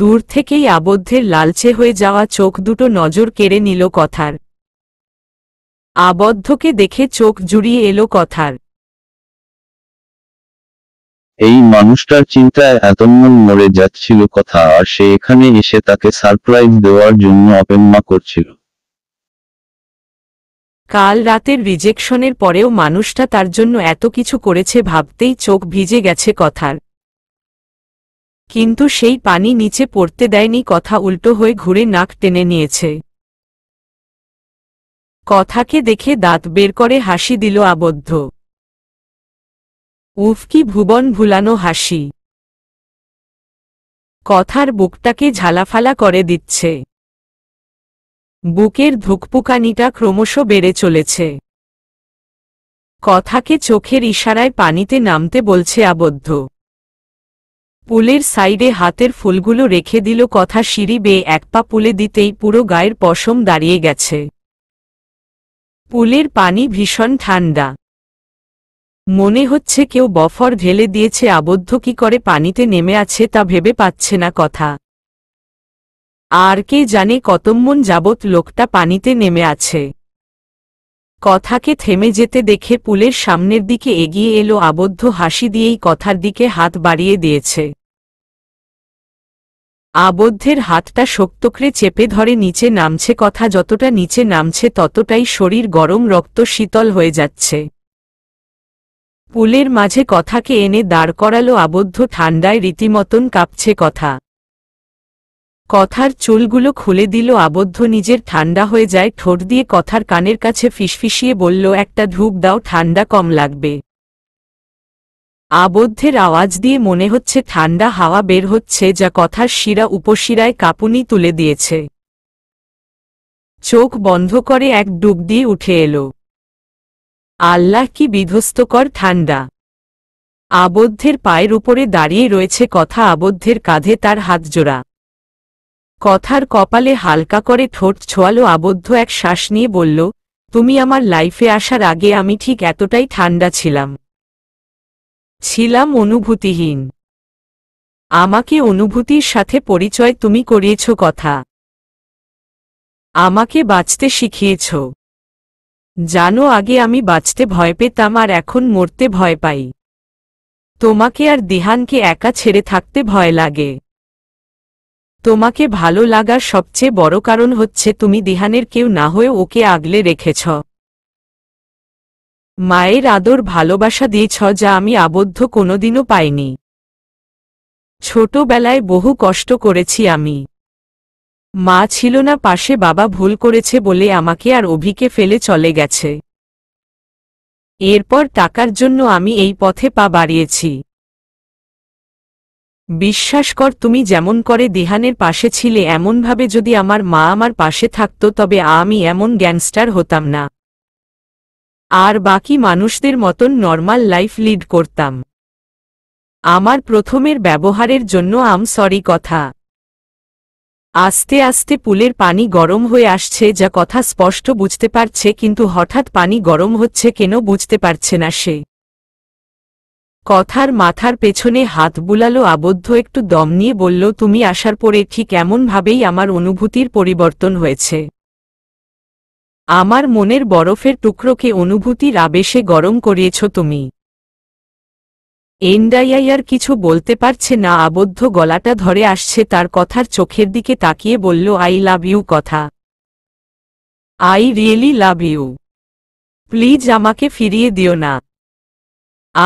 দূর থেকেই আবদ্ধের লালচে হয়ে যাওয়া চোখ দুটো নজর কেড়ে নিল কথার আবদ্ধকে দেখে চোখ জুড়িয়ে এলো কথার এই মানুষটার চিন্তায় এতন্মন মরে যাচ্ছিল কথা আর সে এখানে এসে তাকে সারপ্রাইজ দেওয়ার জন্য অপেক্ষা করছিল কাল রাতের রিজেকশনের পরেও মানুষটা তার জন্য এত কিছু করেছে ভাবতেই চোখ ভিজে গেছে কথার কিন্তু সেই পানি নিচে পড়তে দেয়নি কথা উল্টো হয়ে ঘুরে নাক টেনে নিয়েছে কথাকে দেখে দাঁত বের করে হাসি দিল আবদ্ধ উফ কি ভুবন ভুলানো হাসি কথার বুকটাকে ঝালাফালা করে দিচ্ছে বুকের ধুকপুকানিটা ক্রমশ বেড়ে চলেছে কথাকে চোখের ইশারায় পানিতে নামতে বলছে আবদ্ধ পুলের সাইডে হাতের ফুলগুলো রেখে দিল কথা সিঁড়ি বেয়ে এক পা পুলে দিতেই পুরো গায়ের পশম দাঁড়িয়ে গেছে পুলের পানি ভীষণ ঠান্ডা মনে হচ্ছে কেউ বফর ঢেলে দিয়েছে আবদ্ধ কি করে পানিতে নেমে আছে তা ভেবে পাচ্ছে না কথা আর কে জানে কতম্মন যাবৎ লোকটা পানিতে নেমে আছে কথাকে থেমে যেতে দেখে পুলের সামনের দিকে এগিয়ে এলো আবদ্ধ হাসি দিয়েই কথার দিকে হাত বাড়িয়ে দিয়েছে আবদ্ধের হাতটা শক্তকরে চেপে ধরে নিচে নামছে কথা যতটা নিচে নামছে ততটাই শরীর গরম রক্ত শীতল হয়ে যাচ্ছে পুলের মাঝে কথাকে এনে দাঁড় করালো আবদ্ধ ঠান্ডায় রীতিমতন কাঁপছে কথা কথার চুলগুলো খুলে দিল আবদ্ধ নিজের ঠান্ডা হয়ে যায় ঠোঁট দিয়ে কথার কানের কাছে ফিসফিসিয়ে বলল একটা ধূপ দাও ঠান্ডা কম লাগবে আবদ্ধের আওয়াজ দিয়ে মনে হচ্ছে ঠান্ডা হাওয়া বের হচ্ছে যা কথার শিরা উপশিরায় কাঁপুনি তুলে দিয়েছে চোখ বন্ধ করে এক ডুব দিয়ে উঠে এলো আল্লাহ কি বিধ্বস্তকর ঠান্ডা আবদ্ধের পায়ের উপরে দাঁড়িয়ে রয়েছে কথা আবদ্ধের কাঁধে তার হাতজোড়া কথার কপালে হালকা করে ঠোঁট ছোয়ালো আবদ্ধ এক শ্বাস নিয়ে বলল তুমি আমার লাইফে আসার আগে আমি ঠিক এতটাই ঠান্ডা ছিলাম ছিলাম অনুভূতিহীন আমাকে অনুভূতির সাথে পরিচয় তুমি করিয়েছ কথা আমাকে বাঁচতে শিখিয়েছ জানো আগে আমি বাঁচতে ভয় পেতাম আর এখন মরতে ভয় পাই তোমাকে আর দিহানকে একা ছেড়ে থাকতে ভয় লাগে তোমাকে ভালো লাগার সবচেয়ে বড় কারণ হচ্ছে তুমি দিহানের কেউ না হয়ে ওকে আগলে রেখেছ মায়ের আদর ভালোবাসা দিয়েছ যা আমি আবদ্ধ কোনোদিনও পাইনি ছোটবেলায় বহু কষ্ট করেছি আমি মা ছিল না পাশে বাবা ভুল করেছে বলে আমাকে আর অভিকে ফেলে চলে গেছে এরপর টাকার জন্য আমি এই পথে পা বাড়িয়েছি বিশ্বাস কর তুমি যেমন করে দেহানের পাশে ছিলে এমনভাবে যদি আমার মা আমার পাশে থাকত তবে আমি এমন গ্যাংস্টার হতাম না আর বাকি মানুষদের মতন নর্মাল লাইফ লিড করতাম আমার প্রথমের ব্যবহারের জন্য আম সরি কথা আস্তে আস্তে পুলের পানি গরম হয়ে আসছে যা কথা স্পষ্ট বুঝতে পারছে কিন্তু হঠাৎ পানি গরম হচ্ছে কেন বুঝতে পারছে না সে কথার মাথার পেছনে হাত বুলালো আবদ্ধ একটু দম নিয়ে বলল তুমি আসার পরে ঠিক এমনভাবেই আমার অনুভূতির পরিবর্তন হয়েছে আমার মনের বরফের টুকরোকে অনুভূতির আবেশে গরম করিয়েছ তুমি এন্ডাইয়ার কিছু বলতে পারছে না আবদ্ধ গলাটা ধরে আসছে তার কথার চোখের দিকে তাকিয়ে বলল আই লাভ ইউ কথা I really love you please আমাকে ফিরিয়ে দিও না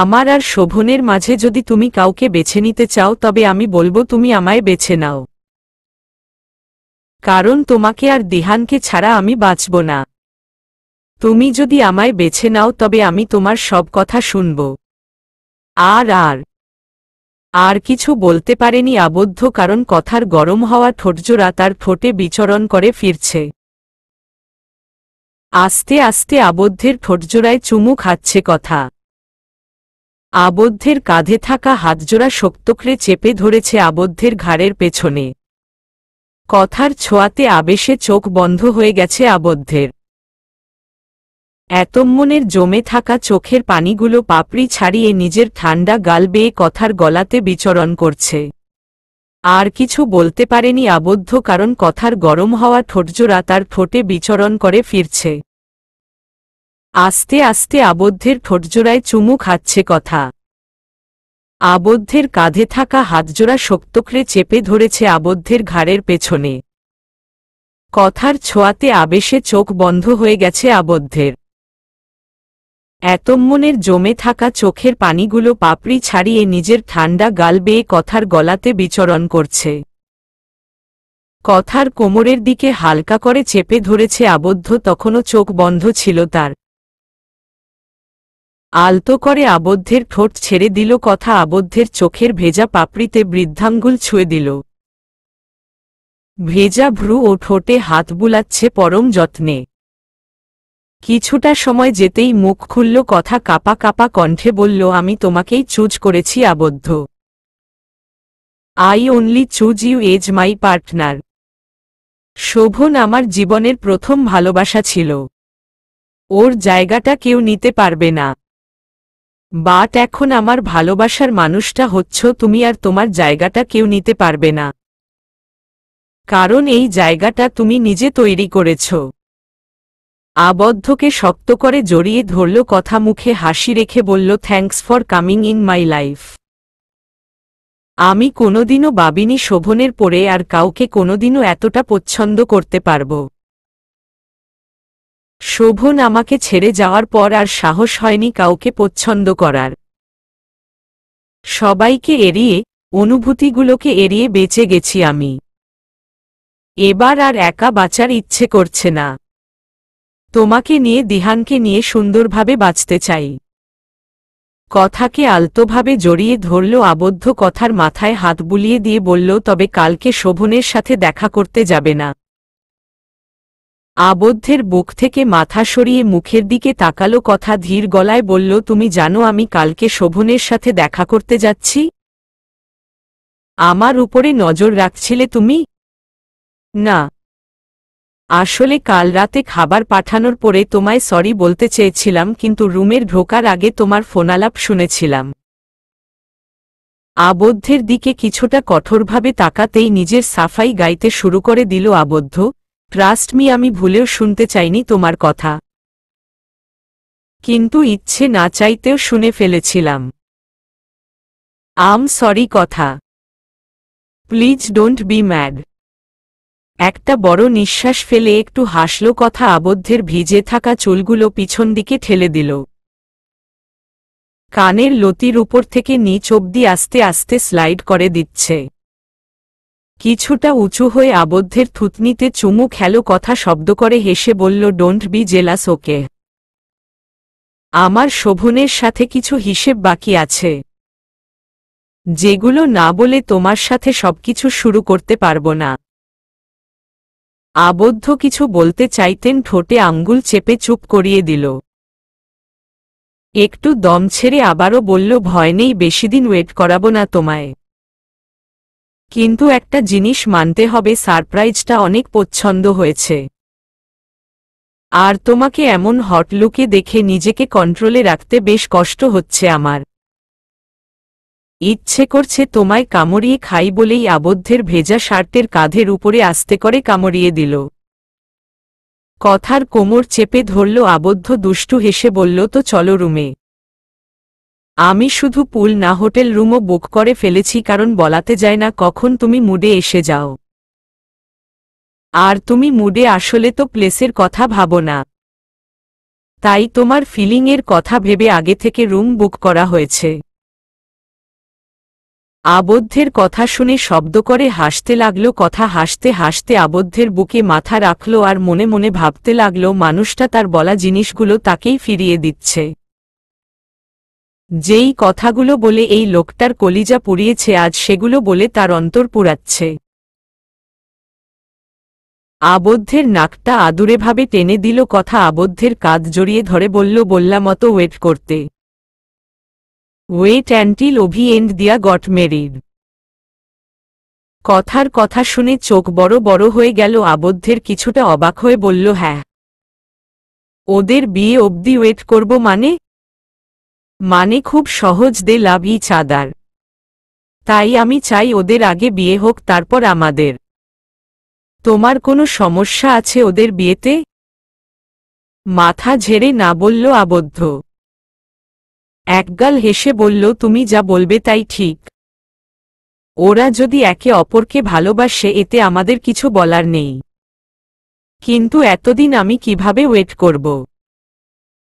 আমার আর শোভনের মাঝে যদি তুমি কাউকে বেছে নিতে চাও তবে আমি বলবো তুমি আমায় বেছে নাও কারণ তোমাকে আর দিহানকে ছাড়া আমি বাঁচব না তুমি যদি আমায় বেছে নাও তবে আমি তোমার সব কথা শুনব আর আর আর কিছু বলতে পারেনি আবদ্ধ কারণ কথার গরম হওয়া ঠোঁটজোড়া তার ঠোঁটে বিচরণ করে ফিরছে আস্তে আস্তে আবদ্ধের ঠোঁটজোড়ায় চুমু খাচ্ছে কথা আবদ্ধের কাঁধে থাকা হাতজোড়া শক্তকরে চেপে ধরেছে আবদ্ধের ঘাড়ের পেছনে কথার ছোঁয়াতে আবেশে চোখ বন্ধ হয়ে গেছে আবদ্ধের এতম্মনের জমে থাকা চোখের পানিগুলো পাপড়ি ছাড়িয়ে নিজের ঠান্ডা গাল বেয়ে কথার গলাতে বিচরণ করছে আর কিছু বলতে পারেনি আবদ্ধ কারণ কথার গরম হওয়া ঠোঁটজোড়া তার ঠোঁটে বিচরণ করে ফিরছে আস্তে আস্তে আবদ্ধের ঠোঁটজোড়ায় চুমু খাচ্ছে কথা আবদ্ধের কাঁধে থাকা হাতজোড়া শক্তকরে চেপে ধরেছে আবদ্ধের ঘাড়ের পেছনে কথার ছোঁয়াতে আবেশে চোখ বন্ধ হয়ে গেছে আবদ্ধের এতম্মনের জমে থাকা চোখের পানিগুলো পাপড়ি ছাড়িয়ে নিজের ঠান্ডা গাল বেয়ে কথার গলাতে বিচরণ করছে কথার কোমরের দিকে হালকা করে চেপে ধরেছে আবদ্ধ তখনও চোখ বন্ধ ছিল তার আলতো করে আবদ্ধের ঠোঁট ছেড়ে দিল কথা আবদ্ধের চোখের ভেজা পাপড়িতে বৃদ্ধাঙ্গুল ছুঁয়ে দিল ভেজা ভ্রু ও ঠোঁটে হাত বুলাচ্ছে পরম যত্নে কিছুটা সময় যেতেই মুখ খুলল কথা কাপা কাপা কণ্ঠে বলল আমি তোমাকেই চুজ করেছি Abaddha I only choose you as my partner Shovon আমার জীবনের প্রথম ভালোবাসা ছিল ওর জায়গাটা কেউ নিতে পারবে না বাট এখন আমার ভালোবাসার মানুষটা হচ্ছ তুমি আর তোমার জায়গাটা কেউ নিতে পারবে না কারণ এই জায়গাটা তুমি নিজে তৈরি করেছো আবদ্ধকে শক্ত করে জড়িয়ে ধরল কথা মুখে হাসি রেখে বলল thanks for coming in my life আমি কোনোদিনও বাবিনী শোভনের পরে আর কাউকে কোনোদিনও এতটা পছন্দ করতে পারব শোভন আমাকে ছেড়ে যাওয়ার পর আর সাহস হয়নি কাউকে পছন্দ করার সবাইকে এড়িয়ে অনুভূতিগুলোকে এড়িয়ে বেঁচে গেছি আমি এবার আর একা বাঁচার ইচ্ছে করছে না তোমাকে নিয়ে দিহানকে নিয়ে সুন্দরভাবে বাঁচতে চাই কথাকে আলতোভাবে জড়িয়ে ধরল আবদ্ধ কথার মাথায় হাত বুলিয়ে দিয়ে বলল তবে কালকে শোভনের সাথে দেখা করতে যাবে না আবদ্ধের বুক থেকে মাথা সরিয়ে মুখের দিকে তাকালো কথা ধীর গলায় বলল তুমি জানো আমি কালকে শোভনের সাথে দেখা করতে যাচ্ছি আমার উপরে নজর রাখছিলে তুমি না আসলে কাল রাতে খাবার পাঠানোর পরে তোমায় সরি বলতে চেয়েছিলাম কিন্তু রুমের ঢোকার আগে তোমার ফোনালাপ শুনেছিলাম আবদ্ধের দিকে কিছুটা কঠোরভাবে তাকাতেই নিজের সাফাই গাইতে শুরু করে দিল আবদ্ধ ট্রাস্ট মি আমি ভুলেও শুনতে চাইনি তোমার কথা কিন্তু ইচ্ছে না চাইতেও শুনে ফেলেছিলাম আম সরি কথা প্লিজ ডোন্ট বি ম্যাড একটা বড় নিঃশ্বাস ফেলে একটু হাসল কথা আবদ্ধের ভিজে থাকা চুলগুলো পিছন দিকে ঠেলে দিল কানের লতির উপর থেকে নিচ অব্দি আস্তে আস্তে স্লাইড করে দিচ্ছে কিছুটা উঁচু হয়ে আবদ্ধের থুতনিতে চুমু খেলো কথা শব্দ করে হেসে বলল ডোন্ট বি জেলাস ওকে আমার শোভনের সাথে কিছু হিসেব বাকি আছে যেগুলো না বলে তোমার সাথে সবকিছু শুরু করতে পারবো না আবদ্ধ কিছু বলতে চাইতেন ঠোঁটে আঙ্গুল চেপে চুপ করিয়ে দিল একটু দম ছেড়ে আবারও বলল ভয় নেই বেশিদিন ওয়েট করাবো না তোমায় কিন্তু একটা জিনিস মানতে হবে সারপ্রাইজটা অনেক পছন্দ হয়েছে আর তোমাকে এমন হট লুকে দেখে নিজেকে কন্ট্রোলে রাখতে বেশ কষ্ট হচ্ছে আমার ইচ্ছে করছে তোমায় কামড়িয়ে খাই বলেই আবদ্ধের ভেজা শার্টের কাঁধের উপরে আস্তে করে কামড়িয়ে দিল কথার কোমর চেপে ধরল আবদ্ধ দুষ্টু হেসে বলল তো চলো রুমে আমি শুধু পুল না হোটেল রুমও বুক করে ফেলেছি কারণ বলাতে যায় না কখন তুমি মুডে এসে যাও আর তুমি মুডে আসলে তো প্লেসের কথা ভাবো না তাই তোমার ফিলিংয়ের কথা ভেবে আগে থেকে রুম বুক করা হয়েছে আবদ্ধের কথা শুনে শব্দ করে হাসতে লাগল কথা হাসতে হাসতে আবদ্ধের বুকে মাথা রাখল আর মনে মনে ভাবতে লাগল মানুষটা তার বলা জিনিসগুলো তাকেই ফিরিয়ে দিচ্ছে যেই কথাগুলো বলে এই লোকটার কলিজা পুড়িয়েছে আজ সেগুলো বলে তার অন্তর পুরাচ্ছে আবদ্ধের নাকটা আদুরেভাবে টেনে দিল কথা আবদ্ধের কাঁধ জড়িয়ে ধরে বলল বললামতো ওয়েট করতে wait until Ovi and Diya got married কথার কথা শুনে চোখ বড় বড় হয়ে গেল আবদ্ধের কিছুটা অবাক হয়ে বলল হ্যাঁ ওদের বিয়ে অবধি ওয়েট করব মানে মানে খুব সহজ দে লাভ ই চাদার তাই আমি চাই ওদের আগে বিয়ে হোক তারপর আমাদের তোমার কোনো সমস্যা আছে ওদের বিয়েতে মাথা ঝেড়ে না বলল আবদ্ধ একগাল হেসে বলল তুমি যা বলবে তাই ঠিক ওরা যদি একে অপরকে ভালোবাসে এতে আমাদের কিছু বলার নেই কিন্তু এতদিন আমি কিভাবে ওয়েট করব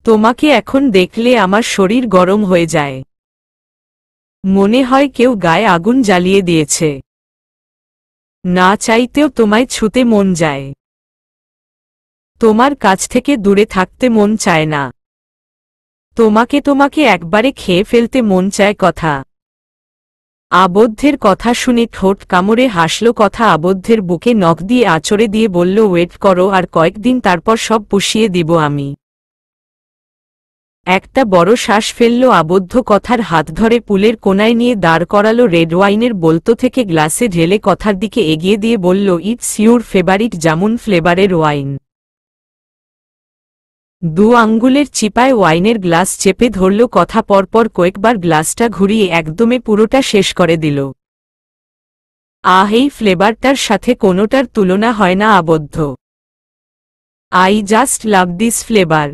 তোমাকে এখন দেখলে আমার শরীর গরম হয়ে যায় মনে হয় কেউ গায়ে আগুন জ্বালিয়ে দিয়েছে না চাইতেও তোমায় ছুতে মন যায় তোমার কাছ থেকে দূরে থাকতে মন চায় না তোমাকে তোমাকে একবারে খেয়ে ফেলতে মন চায় কথা আবদ্ধের কথা শুনে ঠোঁট কামড়ে হাসল কথা আবদ্ধের বুকে নখ দিয়ে আচরে দিয়ে বলল ওয়েট করো আর কয়েকদিন তারপর সব পুষিয়ে দিব আমি একটা বড় শ্বাস ফেলল আবদ্ধ কথার হাত ধরে পুলের কোনায় নিয়ে দাঁড় করালো রেড ওয়াইনের বলতো থেকে গ্লাসে ঢেলে কথার দিকে এগিয়ে দিয়ে বলল ইটস ইউর ফেভারিট জামুন ফ্লেভারের ওয়াইন দু আঙ্গুলের চিপায় ওয়াইনের গ্লাস চেপে ধরল কথা পরপর কয়েকবার গ্লাসটা ঘুরিয়ে একদমে পুরোটা শেষ করে দিল আহ এই ফ্লেভারটার সাথে কোনোটার তুলনা হয় না Abaddha I just love this flavour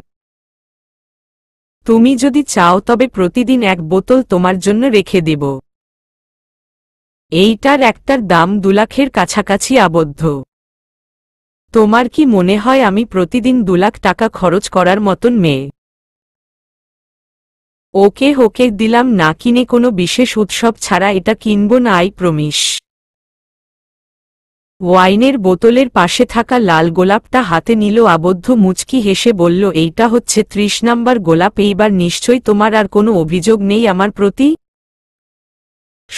তুমি যদি চাও তবে প্রতিদিন এক বোতল তোমার জন্য রেখে দেব এইটার একটার দাম দুলাখের কাছাকাছি আবদ্ধ তোমার কি মনে হয় আমি প্রতিদিন দু লাখ টাকা খরচ করার মতন মেয়ে ওকে হোকে দিলাম না কিনে কোনো বিশেষ উৎসব ছাড়া এটা কিনব না আই প্রমিস ওয়াইনের বোতলের পাশে থাকা লাল গোলাপটা হাতে নিল আবদ্ধ মুচকি হেসে বলল এইটা হচ্ছে ত্রিশ নাম্বার গোলাপ এইবার নিশ্চয়ই তোমার আর কোনো অভিযোগ নেই আমার প্রতি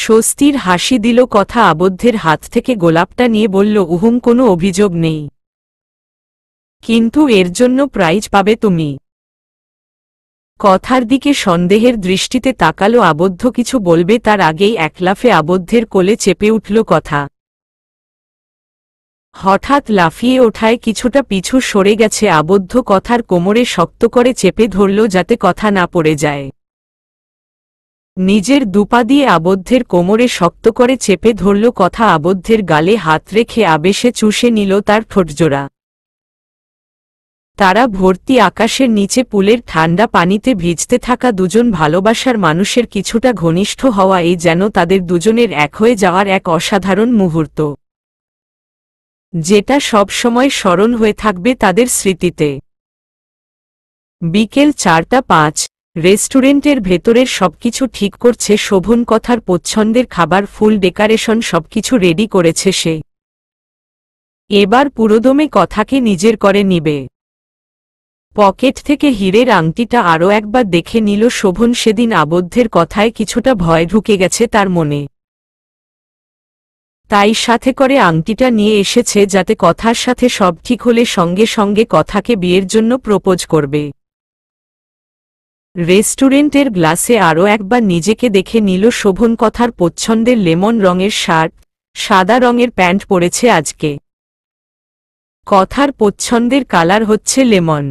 স্বস্তির হাসি দিল কথা আবদ্ধের হাত থেকে গোলাপটা নিয়ে বলল উহুম কোনো অভিযোগ নেই কিন্তু এর জন্য প্রাইজ পাবে তুমি কথার দিকে সন্দেহের দৃষ্টিতে তাকালো আবদ্ধ কিছু বলবে তার আগেই একলাফে আবদ্ধের কোলে চেপে উঠল কথা হঠাৎ লাফিয়ে ওঠায় কিছুটা পিছু সরে গেছে আবদ্ধ কথার কোমরে শক্ত করে চেপে ধরল যাতে কথা না পড়ে যায় নিজের দুপা দিয়ে আবদ্ধের কোমরে শক্ত করে চেপে ধরল কথা আবদ্ধের গালে হাত রেখে আবেশে চুষে নিল তার ঠোঁটজোড়া তারা ভর্তি আকাশের নিচে পুলের ঠান্ডা পানিতে ভিজতে থাকা দুজন ভালোবাসার মানুষের কিছুটা ঘনিষ্ঠ হওয়া এই যেন তাদের দুজনের এক হয়ে যাওয়ার এক অসাধারণ মুহূর্ত যেটা সবসময় স্মরণ হয়ে থাকবে তাদের স্মৃতিতে বিকেল চারটা পাঁচ রেস্টুরেন্টের ভেতরের সবকিছু ঠিক করছে শোভন কথার পছন্দের খাবার ফুল ডেকারেশন সবকিছু রেডি করেছে সে এবার পুরোদমে কথাকে নিজের করে নিবে পকেট থেকে হীরের আংটিটা আরও একবার দেখে নিল শোভন সেদিন আবদ্ধের কথায় কিছুটা ভয় ঢুকে গেছে তার মনে তাই সাথে করে আংটিটা নিয়ে এসেছে যাতে কথার সাথে সব ঠিক হলে সঙ্গে সঙ্গে কথাকে বিয়ের জন্য প্রপোজ করবে রেস্টুরেন্টের গ্লাসে আরও একবার নিজেকে দেখে নিল শোভন কথার পচ্ছন্দের লেমন রঙের শার্ট সাদা রঙের প্যান্ট পরেছে আজকে কথার পচ্ছন্দের কালার হচ্ছে লেমন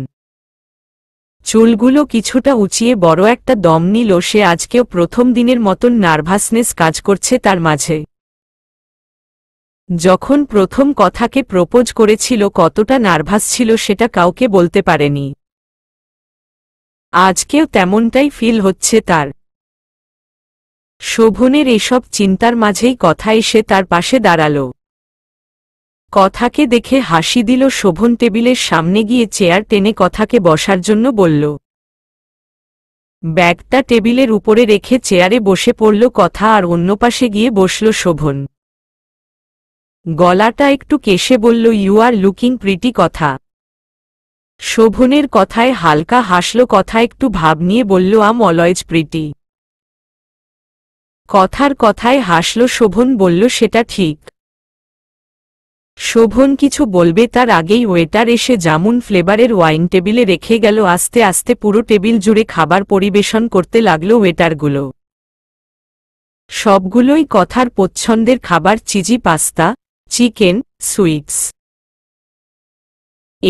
চুলগুলো কিছুটা উঁচিয়ে বড় একটা দম নিল সে আজকেও প্রথম দিনের মতন নার্ভাসনেস কাজ করছে তার মাঝে যখন প্রথম কথাকে প্রপোজ করেছিল কতটা নার্ভাস ছিল সেটা কাউকে বলতে পারেনি আজকেও তেমনটাই ফিল হচ্ছে তার শোভনের এসব চিন্তার মাঝেই কথা এসে তার পাশে দাঁড়ালো কথাকে দেখে হাসি দিল শোভন টেবিলের সামনে গিয়ে চেয়ার টেনে কথাকে বসার জন্য বলল ব্যাগটা টেবিলের উপরে রেখে চেয়ারে বসে পড়ল কথা আর অন্য পাশে গিয়ে বসল শোভন গলাটা একটু কেশে বলল ইউ আর লুকিং প্রিটি কথা শোভনের কথায় হালকা হাসল কথা একটু ভাব নিয়ে বলল আম অলয়েজ প্রিটি কথার কথায় হাসল শোভন বলল সেটা ঠিক শোভন কিছু বলবে তার আগেই ওয়েটার এসে জামুন ফ্লেভারের ওয়াইন টেবিলে রেখে গেল আস্তে আস্তে পুরো টেবিল জুড়ে খাবার পরিবেশন করতে লাগলো ওয়েটারগুলো সবগুলোই কথার পছন্দের খাবার চিজি পাস্তা চিকেন সুইটস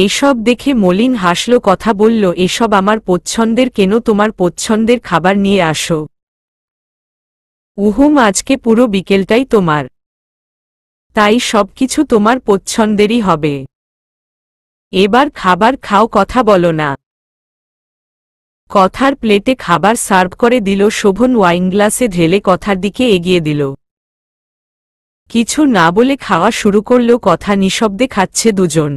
এসব দেখে মলিন হাসল কথা বলল এসব আমার পছন্দের কেন তোমার পছন্দের খাবার নিয়ে আসো উহুম আজকে পুরো বিকেলটাই তোমার তাই সবকিছু তোমার পছন্দেরই হবে এবার খাবার খাও কথা বলো না কথার প্লেটে খাবার সার্ভ করে দিল শোভন ওয়াইন গ্লাসে ঢেলে কথার দিকে এগিয়ে দিল কিছু না বলে খাওয়া শুরু করল কথা নিঃশব্দে খাচ্ছে দুজন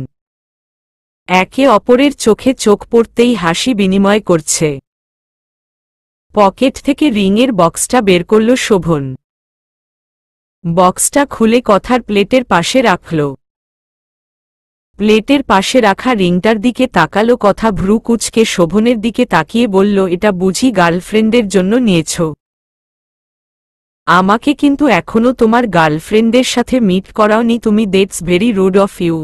একে অপরের চোখে চোখ পড়তেই হাসি বিনিময় করছে পকেট থেকে রিংয়ের বক্সটা বের করল শোভন বক্সটা খুলে কথার প্লেটের পাশে রাখল প্লেটের পাশে রাখা রিংটার দিকে তাকালো কথা ভ্রু কুচকে শোভনের দিকে তাকিয়ে বলল এটা বুঝি গার্লফ্রেন্ডের জন্য নিয়েছ আমাকে কিন্তু এখনও তোমার গার্লফ্রেন্ডের সাথে মিট করাওনি তুমি that's very rude of you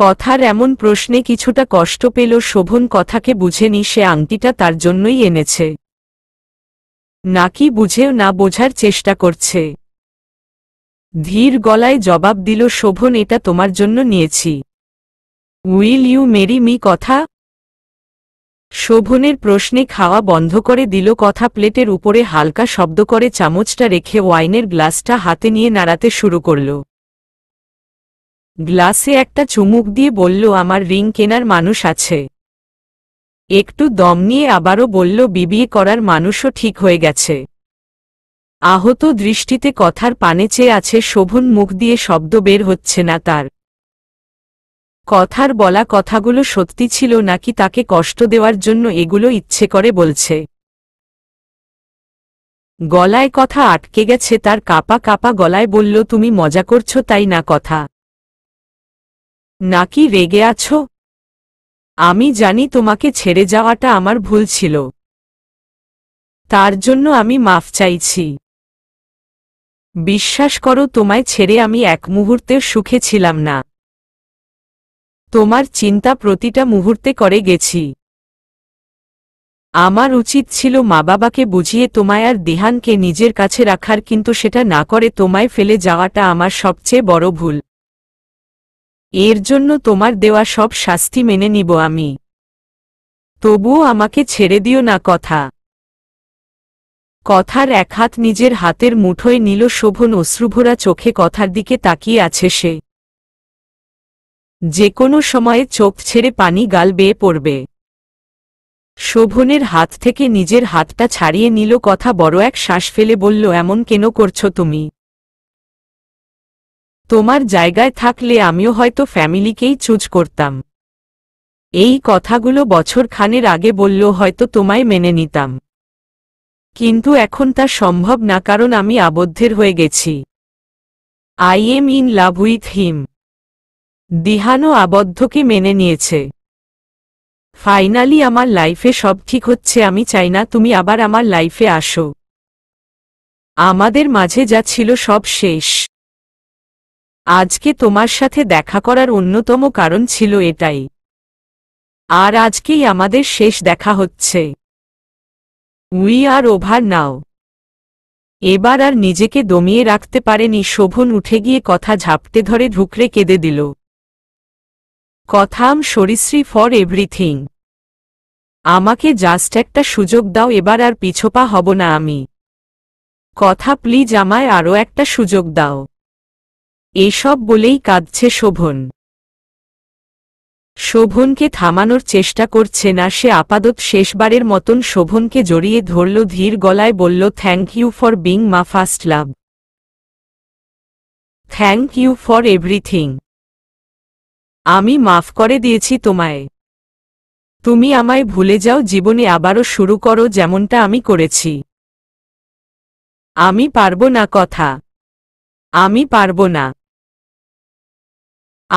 কথার এমন প্রশ্নে কিছুটা কষ্ট পেল শোভন কথাকে বুঝেনি সে আংটিটা তার জন্যই এনেছে নাকি বুঝেও না বোঝার চেষ্টা করছে ধীর গলায় জবাব দিল শোভন এটা তোমার জন্য নিয়েছি উইল ইউ মেরি মি কথা শোভনের প্রশ্নে খাওয়া বন্ধ করে দিল কথা প্লেটের উপরে হালকা শব্দ করে চামচটা রেখে ওয়াইনের গ্লাসটা হাতে নিয়ে নাড়াতে শুরু করল গ্লাসে একটা চুমুক দিয়ে বলল আমার রিং কেনার মানুষ আছে একটু দম নিয়ে আবারও বলল বিবিএ করার মানুষও ঠিক হয়ে গেছে আহত দৃষ্টিতে কথার পানে চেয়ে আছে শোভন মুখ দিয়ে শব্দ বের হচ্ছে না তার কথার বলা কথাগুলো সত্যি ছিল নাকি তাকে কষ্ট দেওয়ার জন্য এগুলো ইচ্ছে করে বলছে গলায় কথা আটকে গেছে তার কাপা কাপা গলায় বলল তুমি মজা করছো তাই না কথা নাকি রেগে আছো আমি জানি তোমাকে ছেড়ে যাওয়াটা আমার ভুল ছিল তার জন্য আমি মাফ চাইছি বিশ্বাস করো তোমায় ছেড়ে আমি এক মুহূর্তে সুখে ছিলাম না তোমার চিন্তা প্রতিটা মুহূর্তে করে গেছি আমার উচিত ছিল মা বাবাকে বুঝিয়ে তোমায় আর দেহানকে নিজের কাছে রাখার কিন্তু সেটা না করে তোমায় ফেলে যাওয়াটা আমার সবচেয়ে বড় ভুল এর জন্য তোমার দেওয়া সব শাস্তি মেনে নিব আমি তবুও আমাকে ছেড়ে দিও না কথা কথার এক হাত নিজের হাতের মুঠোয় নীল শোভন অশ্রুভরা চোখে কথার দিকে তাকিয়ে আছে সে যে কোনো সময়ে চোখ ছেড়ে পানি গাল বেয়ে পড়বে শোভনের হাত থেকে নিজের হাতটা ছাড়িয়ে নিল কথা বড় এক শ্বাস ফেলে বলল এমন কেন করছো তুমি তোমার জায়গায় থাকলে আমিও হয়তো ফ্যামিলিকেই চুজ করতাম এই কথাগুলো বছর খানের আগে বললেও হয়তো তোমায় মেনে নিতাম কিন্তু এখন তা সম্ভব না কারণ আমি আবদ্ধের হয়ে গেছি I am in love with him দিহানও আবদ্ধকে মেনে নিয়েছে ফাইনালি আমার লাইফে সব ঠিক হচ্ছে আমি চাই না তুমি আবার আমার লাইফে আসো আমাদের মাঝে যা ছিল সব শেষ আজকে তোমার সাথে দেখা করার অন্যতম কারণ ছিল এটাই আর আজকেই আমাদের শেষ দেখা হচ্ছে উই আর ওভার নাও এবার আর নিজেকে দমিয়ে রাখতে পারেনি শোভন উঠে গিয়ে কথা ঝাপটে ধরে ঢুকরে কেঁদে দিল কথাম সরিশ্রী ফর এভরিথিং আমাকে জাস্ট একটা সুযোগ দাও এবার আর পিছপা হব না আমি কথা প্লিজ আমায় আরও একটা সুযোগ দাও এসব বলেই কাঁদছে শোভন শোভনকে থামানোর চেষ্টা করছে না সে আপাতত শেষবারের মতন শোভনকে জড়িয়ে ধরল ধীর গলায় বলল thank you for being my first love thank you for everything আমি মাফ করে দিয়েছি তোমায় তুমি আমায় ভুলে যাও জীবনে আবারও শুরু করো যেমনটা আমি করেছি আমি পারব না কথা আমি পারব না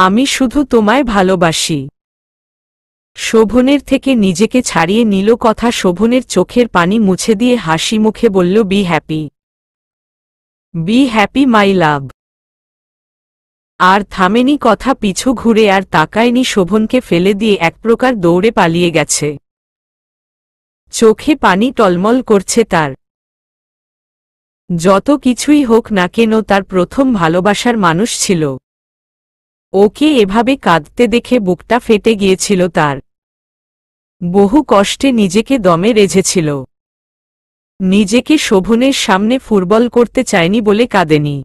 আমি শুধু তোমায় ভালোবাসি শোভনের থেকে নিজেকে ছাড়িয়ে নিল কথা শোভনের চোখের পানি মুছে দিয়ে হাসি মুখে বলল be happy be happy my love আর থামেনি কথা পিছু ঘুরে আর তাকায়নি শোভনকে ফেলে দিয়ে এক প্রকার দৌড়ে পালিয়ে গেছে চোখে পানি টলমল করছে তার যত কিছুই হোক না কেন তার প্রথম ভালোবাসার মানুষ ছিল ওকে এভাবে কাঁদতে দেখে বুকটা ফেটে গিয়েছিল তার বহু কষ্টে নিজেকে দমে রেঝেছিল নিজেকে শোভনের সামনে ফুটবল করতে চায়নি বলে কাঁদেনি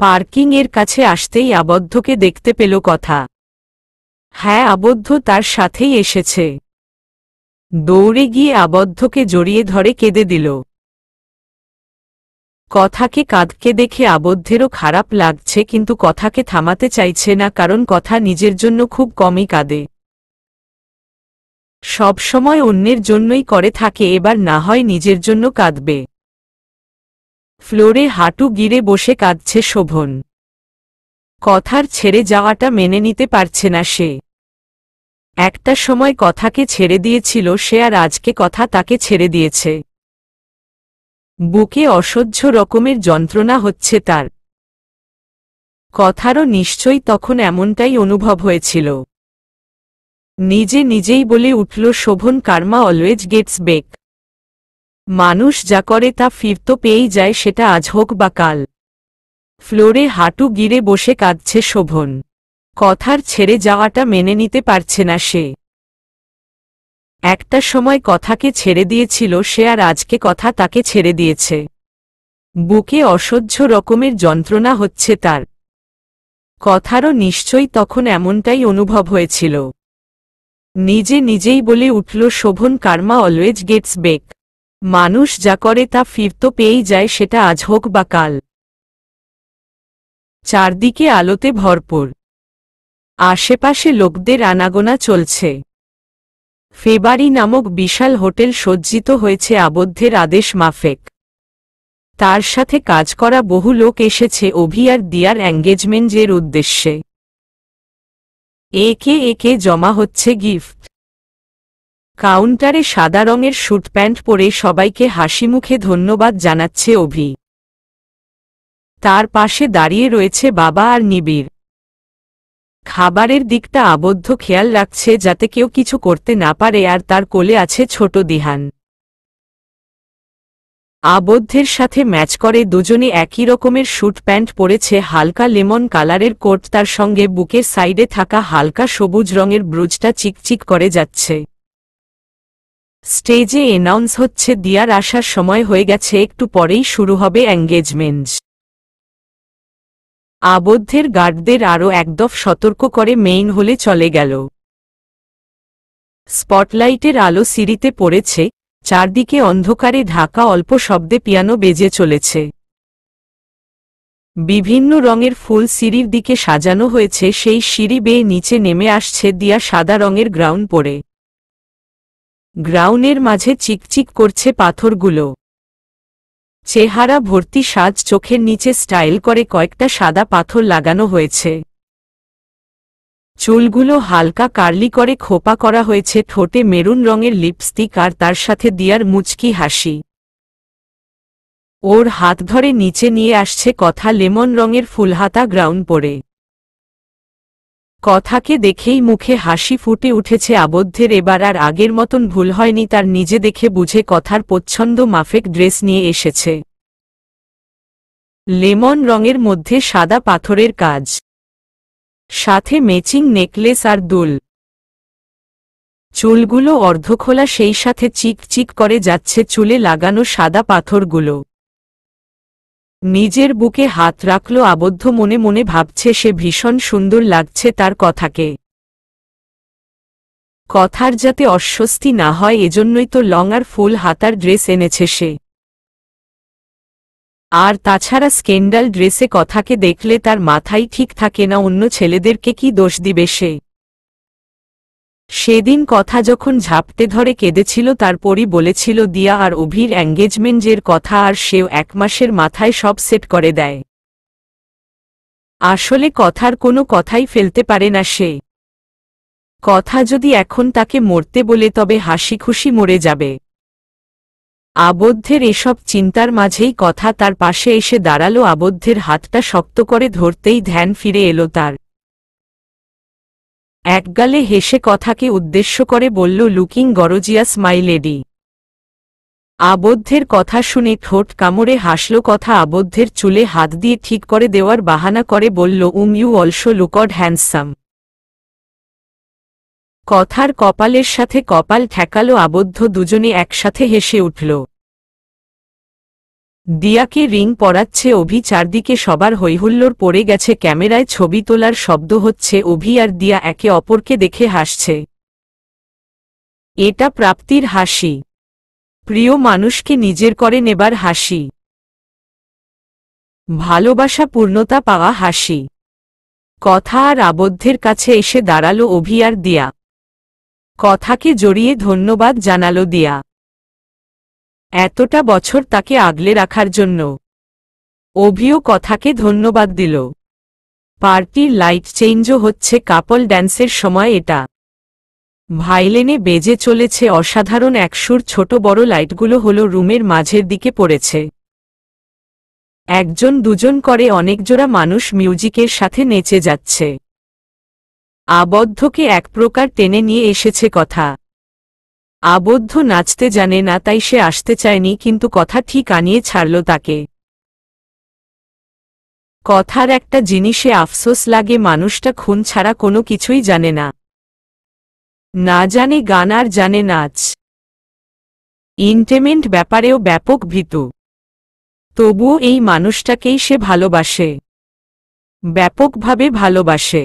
পার্কিং এর কাছে আসতেই আবদ্ধকে দেখতে পেল কথা হ্যাঁ আবদ্ধ তার সাথেই এসেছে দৌড়ে গিয়ে আবদ্ধকে জড়িয়ে ধরে কেঁদে দিল কথাকে কাঁদকে দেখে আবদ্ধেরও খারাপ লাগছে কিন্তু কথাকে থামাতে চাইছে না কারণ কথা নিজের জন্য খুব কমই কাঁদে সবসময় অন্যের জন্যই করে থাকে এবার না হয় নিজের জন্য কাঁদবে ফ্লোরে হাঁটু গিরে বসে কাঁদছে শোভন কথার ছেড়ে যাওয়াটা মেনে নিতে পারছে না সে একটা সময় কথাকে ছেড়ে দিয়েছিল সে আর আজকে কথা তাকে ছেড়ে দিয়েছে বুকে অসহ্য রকমের যন্ত্রণা হচ্ছে তার কথারও নিশ্চয়ই তখন এমনটাই অনুভব হয়েছিল নিজে নিজেই বলে উঠল Shovon karma always gets back মানুষ যা করে তা ফিরত পেয়েই যায় সেটা আজ হোক বা কাল ফ্লোরে হাঁটু গিরে বসে কাঁদছে শোভন কথার ছেড়ে যাওয়াটা মেনে নিতে পারছে না সে একটা সময় কথাকে ছেড়ে দিয়েছিল সে আর আজকে কথা তাকে ছেড়ে দিয়েছে বুকে অসহ্য রকমের যন্ত্রণা হচ্ছে তার কথারও নিশ্চয়ই তখন এমনটাই অনুভব হয়েছিল নিজে নিজেই বলে উঠল Shovon karma always gets back মানুষ যা করে তা ফিরত পেয়েই যায় সেটা আজ হোক বা কাল চারদিকে আলোতে ভরপুর আশেপাশে লোকদের আনাগোনা চলছে ফেবারি নামক বিশাল হোটেল সজ্জিত হয়েছে আবদ্ধের আদেশ মাফেক তার সাথে কাজ করা বহু লোক এসেছে অভি আর দিয়ার অ্যাঙ্গেজমেন্টের উদ্দেশ্যে একে একে জমা হচ্ছে গিফট কাউন্টারে সাদা রঙের শ্যুট প্যান্ট পরে সবাইকে হাসি মুখে ধন্যবাদ জানাচ্ছে অভি তার পাশে দাঁড়িয়ে রয়েছে বাবা আর নিবিড় খাবারের দিকটা আবদ্ধ খেয়াল রাখছে যাতে কেউ কিছু করতে না পারে আর তার কোলে আছে ছোট দিহান আবদ্ধের সাথে ম্যাচ করে দুজনে একই রকমের শ্যুট প্যান্ট পরেছে হালকা লেমন কালারের কোট তার সঙ্গে বুকের সাইডে থাকা হালকা সবুজ রঙের ব্রুজটা চিকচিক করে যাচ্ছে স্টেজে এনাউন্স হচ্ছে দিয়ার আসার সময় হয়ে গেছে একটু পরেই শুরু হবে এঙ্গেজমেন্ট আবদ্ধের গার্ডদের আরও একদফ সতর্ক করে মেইন হলে চলে গেল স্পটলাইটের আলো সিঁড়িতে পড়েছে চারদিকে অন্ধকারে ঢাকা অল্প শব্দে পিয়ানো বেজে চলেছে বিভিন্ন রঙের ফুল সিঁড়ির দিকে সাজানো হয়েছে সেই সিঁড়ি বেয়ে নিচে নেমে আসছে দিয়া সাদা রঙের গ্রাউন্ড পরে গ্রাউনের মাঝে চিকচিক করছে পাথরগুলো চেহারা ভর্তি সাজ চোখের নিচে স্টাইল করে কয়েকটা সাদা পাথর লাগানো হয়েছে চুলগুলো হালকা কার্লি করে খোপা করা হয়েছে ঠোঁটে মেরুন রঙের লিপস্টিক আর তার সাথে দিয়ার মুচকি হাসি ওর হাত ধরে নিচে নিয়ে আসছে কথা লেমন রঙের ফুলহাতা গ্রাউন্ড পরে কথাকে দেখেই মুখে হাসি ফুটে উঠেছে আবদ্ধের এবার আর আগের মতন ভুল হয়নি তার নিজে দেখে বুঝে কথার পচ্ছন্দ মাফেক ড্রেস নিয়ে এসেছে লেমন রঙের মধ্যে সাদা পাথরের কাজ সাথে মেচিং নেকলেস আর দুল চুলগুলো অর্ধখোলা সেই সাথে চিক চিক করে যাচ্ছে চুলে লাগানো সাদা পাথরগুলো নিজের বুকে হাত রাখল আবদ্ধ মনে মনে ভাবছে সে ভীষণ সুন্দর লাগছে তার কথাকে কথার যাতে অস্বস্তি না হয় এজন্যই তো লং আর ফুল হাতার ড্রেস এনেছে সে আর তাছাড়া স্কেন্ডাল ড্রেসে কথাকে দেখলে তার মাথাই ঠিক থাকে না অন্য ছেলেদেরকে কি দোষ দিবে সে সেদিন কথা যখন ঝাপটে ধরে কেঁদেছিল তারপরই বলেছিল দিয়া আর অভির অ্যাঙ্গেজমেন্টের কথা আর সেও এক মাসের মাথায় সব সেট করে দেয় আসলে কথার কোনো কথাই ফেলতে পারে না সে কথা যদি এখন তাকে মরতে বলে তবে হাসি খুশি মরে যাবে আবদ্ধের এসব চিন্তার মাঝেই কথা তার পাশে এসে দাঁড়ালো আবদ্ধের হাতটা শক্ত করে ধরতেই ধ্যান ফিরে এলো তার একগালে হেসে কথাকে উদ্দেশ্য করে বলল লুকিং গরজিয়াস মাই লেডি আবদ্ধের কথা শুনে ঠোঁট কামড়ে হাসল কথা আবদ্ধের চুলে হাত দিয়ে ঠিক করে দেওয়ার বাহানা করে বলল um you also looked handsome কথার কপালের সাথে কপাল ঠেকালো আবদ্ধ দুজনে একসাথে হেসে উঠল দিয়াকে রিং পরাচ্ছে অভি চারদিকে সবার হৈহুল্লোর পড়ে গেছে ক্যামেরায় ছবি তোলার শব্দ হচ্ছে অভি আর দিয়া একে অপরকে দেখে হাসছে এটা প্রাপ্তির হাসি প্রিয় মানুষকে নিজের করে নেবার হাসি ভালোবাসা পূর্ণতা পাওয়া হাসি কথা আর আবদ্ধের কাছে এসে দাঁড়ালো অভি আর দিয়া কথাকে জড়িয়ে ধন্যবাদ জানালো দিয়া এতটা বছর তাকে আগলে রাখার জন্য অভিও কথাকে ধন্যবাদ দিল পার্টির লাইট চেঞ্জও হচ্ছে কাপল ড্যান্সের সময় এটা ভাইলেনে বেজে চলেছে অসাধারণ একসুর ছোট বড় লাইটগুলো হলো রুমের মাঝের দিকে পড়েছে একজন দুজন করে অনেক জোড়া মানুষ মিউজিকের সাথে নেচে যাচ্ছে আবদ্ধকে এক প্রকার টেনে নিয়ে এসেছে কথা আবদ্ধ নাচতে জানে না তাই সে আসতে চায়নি কিন্তু কথা ঠিক আনিয়ে ছাড়ল তাকে কথার একটা জিনিসে আফসোস লাগে মানুষটা খুন ছাড়া কোনো কিছুই জানে না না জানে গান আর জানে নাচ ইন্টেমেন্ট ব্যাপারেও ব্যাপক ভীত তবুও এই মানুষটাকেই সে ভালোবাসে ব্যাপকভাবে ভালোবাসে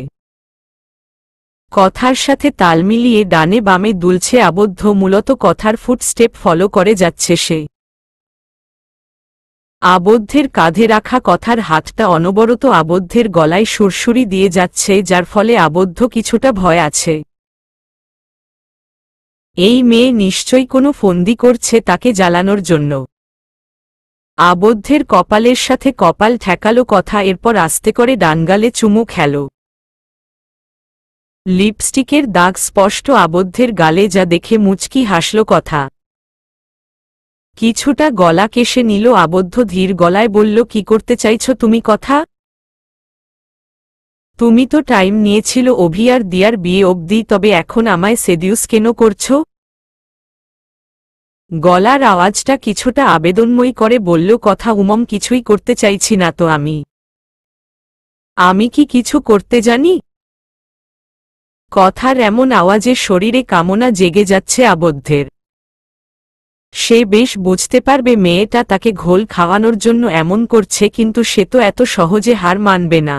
কথার সাথে তাল মিলিয়ে ডানে বামে দুলছে আবদ্ধ মূলত কথার ফুটস্টেপ ফলো করে যাচ্ছে সে আবদ্ধের কাঁধে রাখা কথার হাতটা অনবরত আবদ্ধের গলায় সুরসুরি দিয়ে যাচ্ছে যার ফলে আবদ্ধ কিছুটা ভয় আছে এই মেয়ে নিশ্চয়ই কোনো ফন্দি করছে তাকে জ্বালানোর জন্য আবদ্ধের কপালের সাথে কপাল ঠেকালো কথা এরপর আস্তে করে ডানগালে চুমু খেলো লিপস্টিকের দাগ স্পষ্ট আবদ্ধের গালে যা দেখে মুচকি হাসল কথা কিছুটা গলা কেশে নিল আবদ্ধ ধীর গলায় বলল কি করতে চাইছ তুমি কথা তুমি তো টাইম নিয়েছিল অভিয়ার আর দিয়ার বিয়ে অবধি তবে এখন আমায় সেদিউস কেন করছ গলার আওয়াজটা কিছুটা আবেদনময়ী করে বলল কথা উমম কিছুই করতে চাইছি না তো আমি আমি কি কিছু করতে জানি কথার এমন আওয়াজে শরীরে কামনা জেগে যাচ্ছে আবদ্ধের সে বেশ বুঝতে পারবে মেয়েটা তাকে ঘোল খাওয়ানোর জন্য এমন করছে কিন্তু সে তো এত সহজে হার মানবে না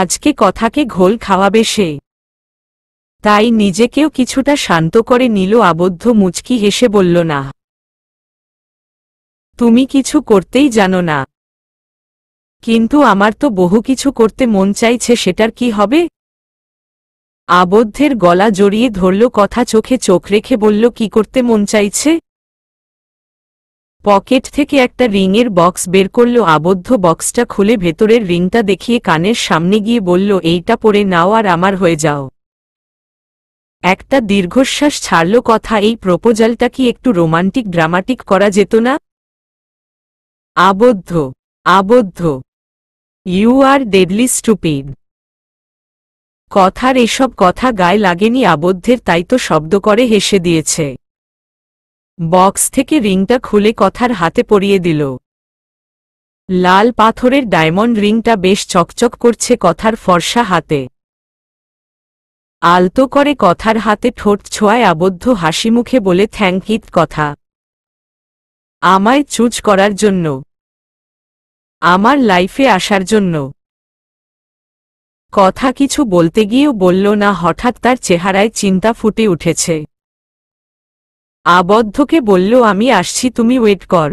আজকে কথাকে ঘোল খাওয়াবে সে তাই নিজেকেও কিছুটা শান্ত করে নিল আবদ্ধ মুচকি হেসে বলল না তুমি কিছু করতেই জানো না কিন্তু আমার তো বহু কিছু করতে মন চাইছে সেটার কি হবে আবদ্ধের গলা জড়িয়ে ধরল কথা চোখে চোখ রেখে বলল কি করতে মন চাইছে পকেট থেকে একটা রিংয়ের বক্স বের করল আবদ্ধ বক্সটা খুলে ভেতরের রিংটা দেখিয়ে কানের সামনে গিয়ে বলল এইটা পরে নাও আর আমার হয়ে যাও একটা দীর্ঘশ্বাস ছাড়ল কথা এই প্রপোজালটা কি একটু রোমান্টিক ড্রামাটিক করা যেত না আবদ্ধ আবদ্ধ ইউ আর ডেডলি স্টুপিড কথার এসব কথা গায়ে লাগেনি আবদ্ধের তাই তো শব্দ করে হেসে দিয়েছে বক্স থেকে রিংটা খুলে কথার হাতে পরিয়ে দিল লাল পাথরের ডায়মন্ড রিংটা বেশ চকচক করছে কথার ফর্সা হাতে আলতো করে কথার হাতে ঠোঁট ছোঁয়ায় আবদ্ধ হাসি মুখে বলে থ্যাংক ইত কথা আমায় চুজ করার জন্য আমার লাইফে আসার জন্য কথা কিছু বলতে গিয়েও বলল না হঠাৎ তার চেহারায় চিন্তা ফুটে উঠেছে আবদ্ধকে বলল আমি আসছি তুমি ওয়েট কর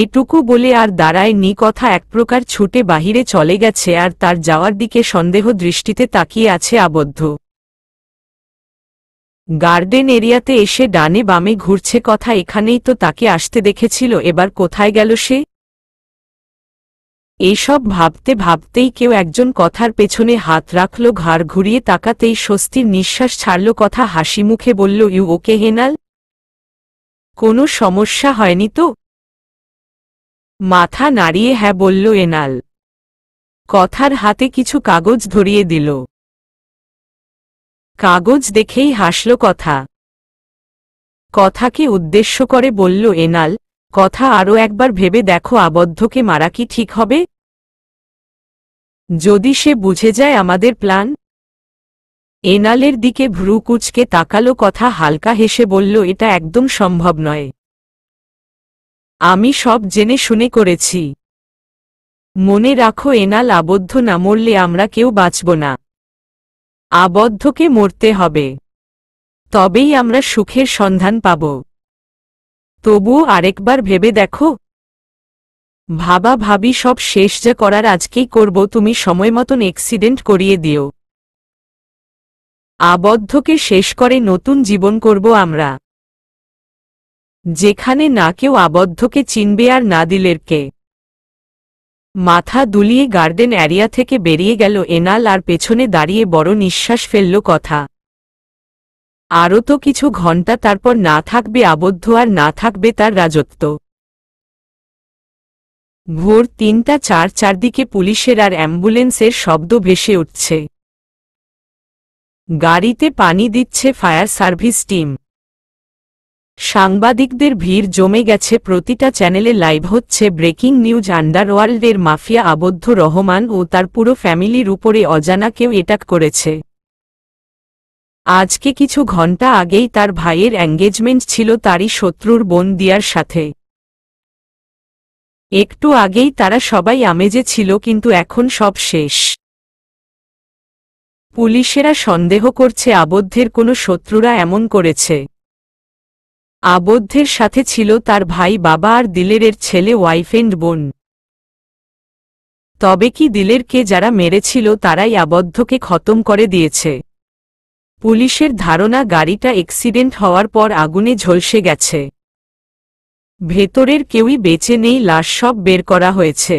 এটুকু বলে আর দাঁড়ায় নি কথা এক প্রকার ছুটে বাহিরে চলে গেছে আর তার যাওয়ার দিকে সন্দেহ দৃষ্টিতে তাকিয়ে আছে আবদ্ধ গার্ডেন এরিয়াতে এসে ডানে বামে ঘুরছে কথা এখানেই তো তাকে আসতে দেখেছিল এবার কোথায় গেল সে এসব ভাবতে ভাবতেই কেউ একজন কথার পেছনে হাত রাখল ঘাড় ঘুরিয়ে তাকাতেই স্বস্তির নিঃশ্বাস ছাড়ল কথা হাসি মুখে বলল ইউ ওকে হেনাল কোনো সমস্যা হয়নি তো মাথা নাড়িয়ে হ্যাঁ বলল এনাল কথার হাতে কিছু কাগজ ধরিয়ে দিল কাগজ দেখেই হাসল কথা কথাকে উদ্দেশ্য করে বলল এনাল কথা আরও একবার ভেবে দেখো আবদ্ধকে মারা কি ঠিক হবে যদি সে বুঝে যায় আমাদের প্ল্যান এনালের দিকে ভ্রু কুচকে তাকালো কথা হালকা হেসে বলল এটা একদম সম্ভব নয় আমি সব জেনে শুনে করেছি মনে রাখো এনাল আবদ্ধ না মরলে আমরা কেউ বাঁচব না আবদ্ধকে মরতে হবে তবেই আমরা সুখের সন্ধান পাব তবুও আরেকবার ভেবে দেখো ভাবা ভাবি সব শেষ যা করার আজকেই করব তুমি সময় মতন এক্সিডেন্ট করিয়ে দিও আবদ্ধকে শেষ করে নতুন জীবন করব আমরা যেখানে না কেউ আবদ্ধকে চিনবে আর না দিলেরকে মাথা দুলিয়ে গার্ডেন এরিয়া থেকে বেরিয়ে গেল এনাল আর পেছনে দাঁড়িয়ে বড় নিঃশ্বাস ফেলল কথা আরও তো কিছু ঘণ্টা তারপর না থাকবে আবদ্ধ আর না থাকবে তার রাজত্ব ভোর তিনটা চার চারদিকে পুলিশের আর অ্যাম্বুলেন্সের শব্দ ভেসে উঠছে গাড়িতে পানি দিচ্ছে ফায়ার সার্ভিস টিম সাংবাদিকদের ভিড় জমে গেছে প্রতিটা চ্যানেলে লাইভ হচ্ছে ব্রেকিং নিউজ আন্ডারওয়ার্ল্ডের মাফিয়া আবদ্ধ রহমান ও তার পুরো ফ্যামিলির উপরে অজানা কেউ এটাক করেছে আজকে কিছু ঘন্টা আগেই তার ভাইয়ের এঙ্গেজমেন্ট ছিল তারই শত্রুর বোন দিয়ার সাথে একটু আগেই তারা সবাই আমেজে ছিল কিন্তু এখন সব শেষ পুলিশেরা সন্দেহ করছে আবদ্ধের কোনো শত্রুরা এমন করেছে আবদ্ধের সাথে ছিল তার ভাই বাবা আর দিলেরের ছেলে ওয়াইফ এন্ড বোন তবে কি দিলেরকে যারা মেরেছিল তারাই আবদ্ধকে খতম করে দিয়েছে পুলিশের ধারণা গাড়িটা এক্সিডেন্ট হওয়ার পর আগুনে ঝলসে গেছে ভেতরের কেউই বেঁচে নেই লাশ সব বের করা হয়েছে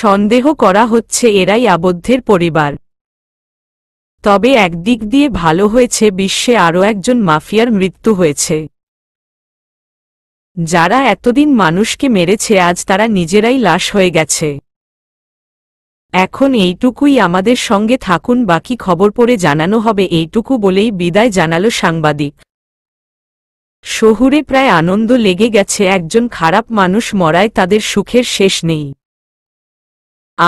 সন্দেহ করা হচ্ছে এরাই আবদ্ধের পরিবার তবে একদিক দিয়ে ভালো হয়েছে বিশ্বে আরও একজন মাফিয়ার মৃত্যু হয়েছে যারা এতদিন মানুষকে মেরেছে আজ তারা নিজেরাই লাশ হয়ে গেছে এখন এইটুকুই আমাদের সঙ্গে থাকুন বাকি খবর পড়ে জানানো হবে এইটুকু বলেই বিদায় জানাল সাংবাদিক শহুরে প্রায় আনন্দ লেগে গেছে একজন খারাপ মানুষ মরায় তাদের সুখের শেষ নেই